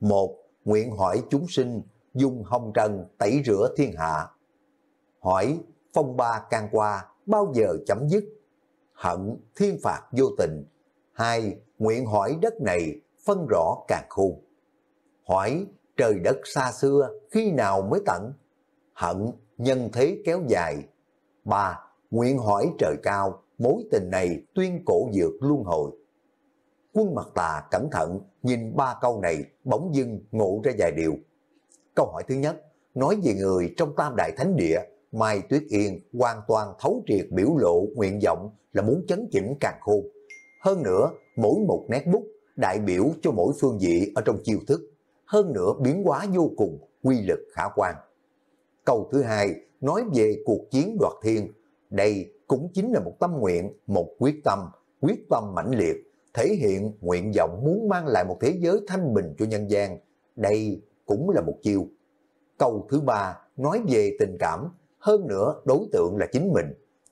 Một, nguyện hỏi chúng sinh dùng hồng trần tẩy rửa thiên hạ. Hỏi phong ba càng qua bao giờ chấm dứt. Hận thiên phạt vô tình. Hai, nguyện hỏi đất này phân rõ càng khôn. Hỏi trời đất xa xưa khi nào mới tận. Hận nhân thế kéo dài. Ba, nguyện hỏi trời cao mối tình này tuyên cổ dược luân hồi. Quân mặt tà cẩn thận nhìn ba câu này bỗng dưng ngộ ra vài điều. Câu hỏi thứ nhất, nói về người trong tam đại thánh địa, Mai Tuyết Yên hoàn toàn thấu triệt biểu lộ nguyện vọng là muốn chấn chỉnh càng khôn. Hơn nữa, mỗi một nét bút đại biểu cho mỗi phương vị ở trong chiêu thức. Hơn nữa biến hóa vô cùng, quy lực khả quan. Câu thứ hai, nói về cuộc chiến đoạt thiên. Đây cũng chính là một tâm nguyện, một quyết tâm, quyết tâm mãnh liệt, thể hiện nguyện vọng muốn mang lại một thế giới thanh bình cho nhân gian. Đây cũng là một chiêu. Câu thứ ba nói về tình cảm, hơn nữa đối tượng là chính mình.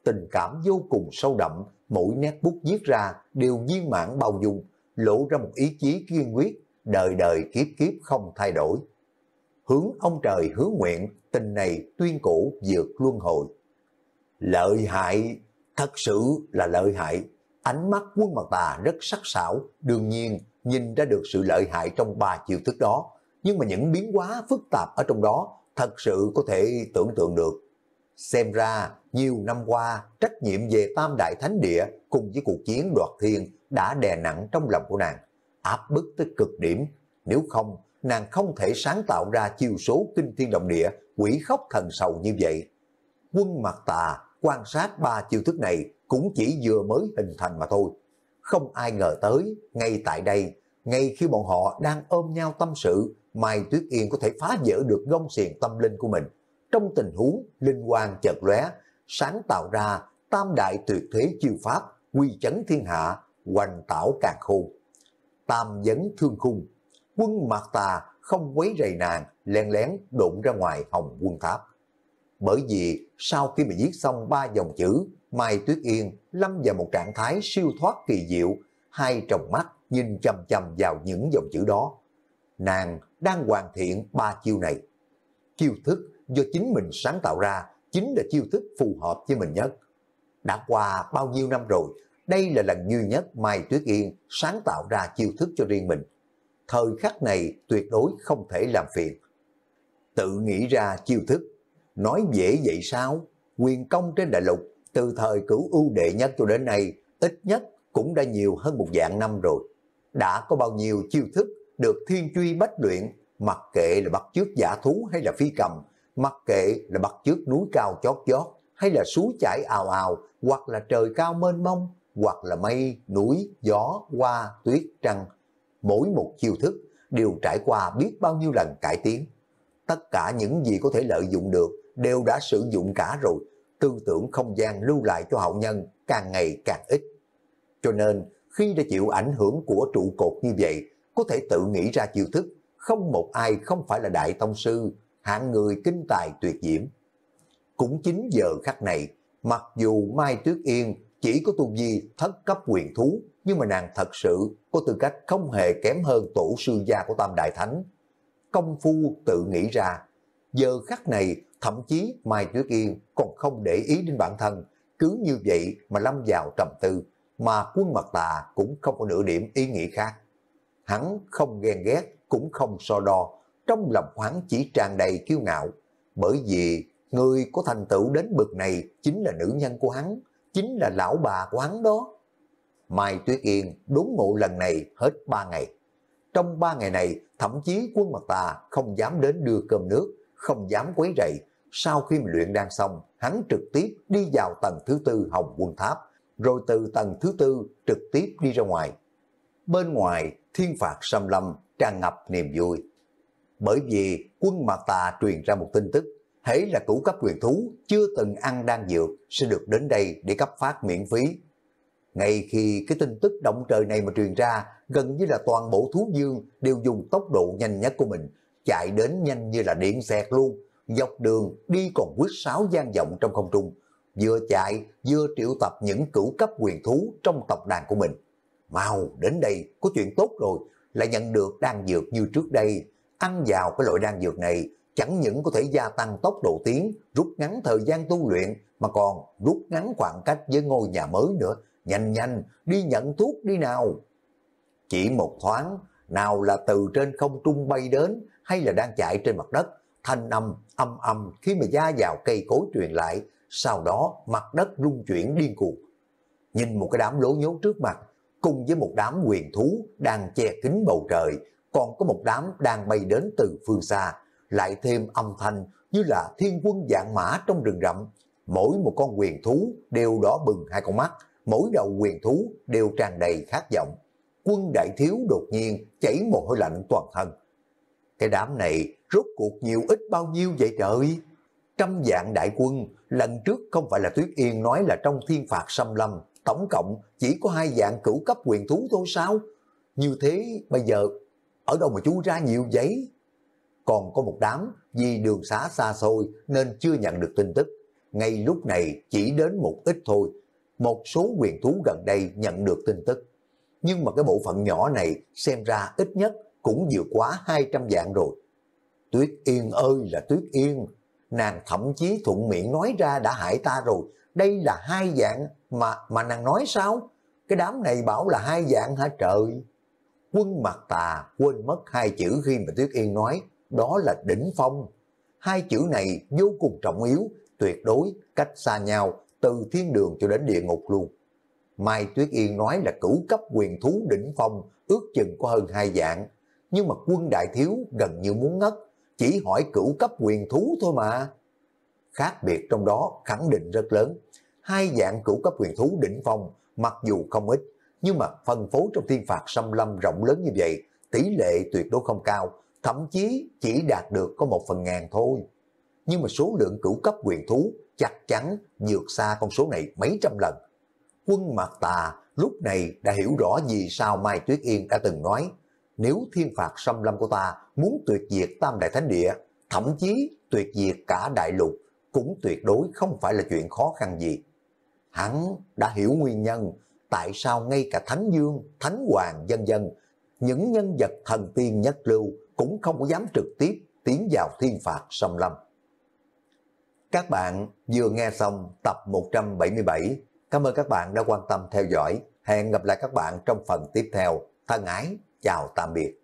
Tình cảm vô cùng sâu đậm, mỗi nét bút viết ra đều viên mãn bao dung, lộ ra một ý chí kiên quyết, đời đời kiếp kiếp không thay đổi. Hướng ông trời hứa nguyện, tình này tuyên cổ dược luân hồi. Lợi hại, thật sự là lợi hại. Ánh mắt quân mặt bà rất sắc sảo, đương nhiên nhìn ra được sự lợi hại trong ba chiêu thức đó. Nhưng mà những biến hóa phức tạp ở trong đó thật sự có thể tưởng tượng được. Xem ra, nhiều năm qua, trách nhiệm về Tam Đại Thánh Địa cùng với cuộc chiến đoạt thiên đã đè nặng trong lòng của nàng, áp bức tới cực điểm. Nếu không, nàng không thể sáng tạo ra chiêu số kinh thiên động địa, quỷ khóc thần sầu như vậy quân mặt tà quan sát ba chiêu thức này cũng chỉ vừa mới hình thành mà thôi. Không ai ngờ tới, ngay tại đây, ngay khi bọn họ đang ôm nhau tâm sự, Mai Tuyết Yên có thể phá vỡ được gông xiềng tâm linh của mình. Trong tình huống, linh quang chợt lóe, sáng tạo ra tam đại tuyệt thế chiêu pháp, quy chấn thiên hạ, hoành tảo càng khôn. Tam dấn thương khung, quân mạc tà không quấy rầy nàng, lén lén đụng ra ngoài hồng quân tháp bởi vì sau khi mình viết xong ba dòng chữ, Mai Tuyết Yên lâm vào một trạng thái siêu thoát kỳ diệu, hai tròng mắt nhìn chầm chầm vào những dòng chữ đó. Nàng đang hoàn thiện ba chiêu này. Chiêu thức do chính mình sáng tạo ra chính là chiêu thức phù hợp với mình nhất. Đã qua bao nhiêu năm rồi, đây là lần duy nhất Mai Tuyết Yên sáng tạo ra chiêu thức cho riêng mình. Thời khắc này tuyệt đối không thể làm phiền. Tự nghĩ ra chiêu thức nói dễ vậy sao? Quyền công trên đại lục, từ thời cửu ưu đệ nhất cho đến nay, ít nhất cũng đã nhiều hơn một dạng năm rồi. Đã có bao nhiêu chiêu thức được thiên truy bách luyện, mặc kệ là bắt trước giả thú hay là phi cầm, mặc kệ là bắt trước núi cao chót chót, hay là suối chảy ào ào, hoặc là trời cao mênh mông, hoặc là mây, núi, gió, hoa, tuyết, trăng. Mỗi một chiêu thức đều trải qua biết bao nhiêu lần cải tiến. Tất cả những gì có thể lợi dụng được đều đã sử dụng cả rồi, tư tưởng không gian lưu lại cho hậu nhân càng ngày càng ít. Cho nên, khi đã chịu ảnh hưởng của trụ cột như vậy, có thể tự nghĩ ra chiêu thức, không một ai không phải là đại tông sư, hạng người kinh tài tuyệt diễm. Cũng chính giờ khắc này, mặc dù Mai Tuyết Yên chỉ có tu vi thất cấp quyền thú, nhưng mà nàng thật sự có tư cách không hề kém hơn tổ sư gia của Tam Đại Thánh. Công phu tự nghĩ ra Giờ khắc này, thậm chí Mai Tuyết Yên còn không để ý đến bản thân, cứ như vậy mà lâm vào trầm tư, mà quân mặt tà cũng không có nửa điểm ý nghĩ khác. Hắn không ghen ghét, cũng không so đo, trong lòng hắn chỉ tràn đầy kiêu ngạo, bởi vì người có thành tựu đến bực này chính là nữ nhân của hắn, chính là lão bà của hắn đó. Mai Tuyết Yên đốn ngộ lần này hết 3 ngày. Trong 3 ngày này, thậm chí quân mặt tà không dám đến đưa cơm nước, không dám quấy rầy. Sau khi luyện đan xong, hắn trực tiếp đi vào tầng thứ tư Hồng Quân Tháp, rồi từ tầng thứ tư trực tiếp đi ra ngoài. Bên ngoài, thiên phạt xâm lâm tràn ngập niềm vui. Bởi vì quân Mạc Tà truyền ra một tin tức, hễ là cửu cấp quyền thú chưa từng ăn đan dược sẽ được đến đây để cấp phát miễn phí. Ngay khi cái tin tức động trời này mà truyền ra, gần như là toàn bộ thú dương đều dùng tốc độ nhanh nhất của mình chạy đến nhanh như là điện xẹt luôn, dọc đường đi còn quyết sáo gian vọng trong không trung, vừa chạy vừa triệu tập những cửu cấp quyền thú trong tộc đàn của mình. Mau, đến đây, có chuyện tốt rồi, lại nhận được đan dược như trước đây, ăn vào cái loại đan dược này chẳng những có thể gia tăng tốc độ tiến, rút ngắn thời gian tu luyện, mà còn rút ngắn khoảng cách với ngôi nhà mới nữa. Nhanh nhanh, đi nhận thuốc đi nào. Chỉ một thoáng, nào là từ trên không trung bay đến, hay là đang chạy trên mặt đất, thanh âm âm âm khi mà da vào cây cối truyền lại, sau đó mặt đất rung chuyển điên cuồng. Nhìn một cái đám lố nhố trước mặt, cùng với một đám quyền thú đang che kính bầu trời, còn có một đám đang bay đến từ phương xa, lại thêm âm thanh như là thiên quân dạng mã trong rừng rậm. Mỗi một con quyền thú đều đỏ bừng hai con mắt, mỗi đầu quyền thú đều tràn đầy khát vọng. Quân đại thiếu đột nhiên chảy mồ hôi lạnh toàn thân. Cái đám này rốt cuộc nhiều ít bao nhiêu vậy trời? Trăm dạng đại quân, lần trước không phải là Tuyết Yên nói là trong thiên phạt xâm lâm, tổng cộng chỉ có hai dạng cửu cấp quyền thú thôi sao? Như thế bây giờ, ở đâu mà chú ra nhiều giấy? Còn có một đám vì đường xá xa xôi nên chưa nhận được tin tức. Ngay lúc này chỉ đến một ít thôi, một số quyền thú gần đây nhận được tin tức. Nhưng mà cái bộ phận nhỏ này xem ra ít nhất cũng vượt quá 200 dạng rồi. Tuyết Yên ơi là Tuyết Yên, nàng thậm chí thuận miệng nói ra đã hại ta rồi, đây là hai dạng mà mà nàng nói sao? Cái đám này bảo là hai dạng hả trời? Quân mặt tà quên mất hai chữ khi mà Tuyết Yên nói, đó là đỉnh phong. Hai chữ này vô cùng trọng yếu, tuyệt đối, cách xa nhau, từ thiên đường cho đến địa ngục luôn. Mai Tuyết Yên nói là cửu cấp quyền thú đỉnh phong, ước chừng có hơn hai dạng, nhưng mà quân đại thiếu gần như muốn ngất, chỉ hỏi cửu cấp quyền thú thôi mà. Khác biệt trong đó khẳng định rất lớn, hai dạng cửu cấp quyền thú đỉnh phong mặc dù không ít, nhưng mà phân phối trong thiên phạt xâm lâm rộng lớn như vậy, tỷ lệ tuyệt đối không cao, thậm chí chỉ đạt được có một phần ngàn thôi. Nhưng mà số lượng cửu cấp quyền thú chắc chắn vượt xa con số này mấy trăm lần. Quân Mạc Tà lúc này đã hiểu rõ vì sao Mai Tuyết Yên đã từng nói nếu thiên phạt xâm lâm của ta muốn tuyệt diệt tam đại thánh địa, thậm chí tuyệt diệt cả đại lục, cũng tuyệt đối không phải là chuyện khó khăn gì. Hắn đã hiểu nguyên nhân tại sao ngay cả Thánh Dương, Thánh Hoàng dân dân, những nhân vật thần tiên nhất lưu cũng không có dám trực tiếp tiến vào thiên phạt xâm lâm. Các bạn vừa nghe xong tập 177. Cảm ơn các bạn đã quan tâm theo dõi. Hẹn gặp lại các bạn trong phần tiếp theo. Thân ái! chào tạm biệt.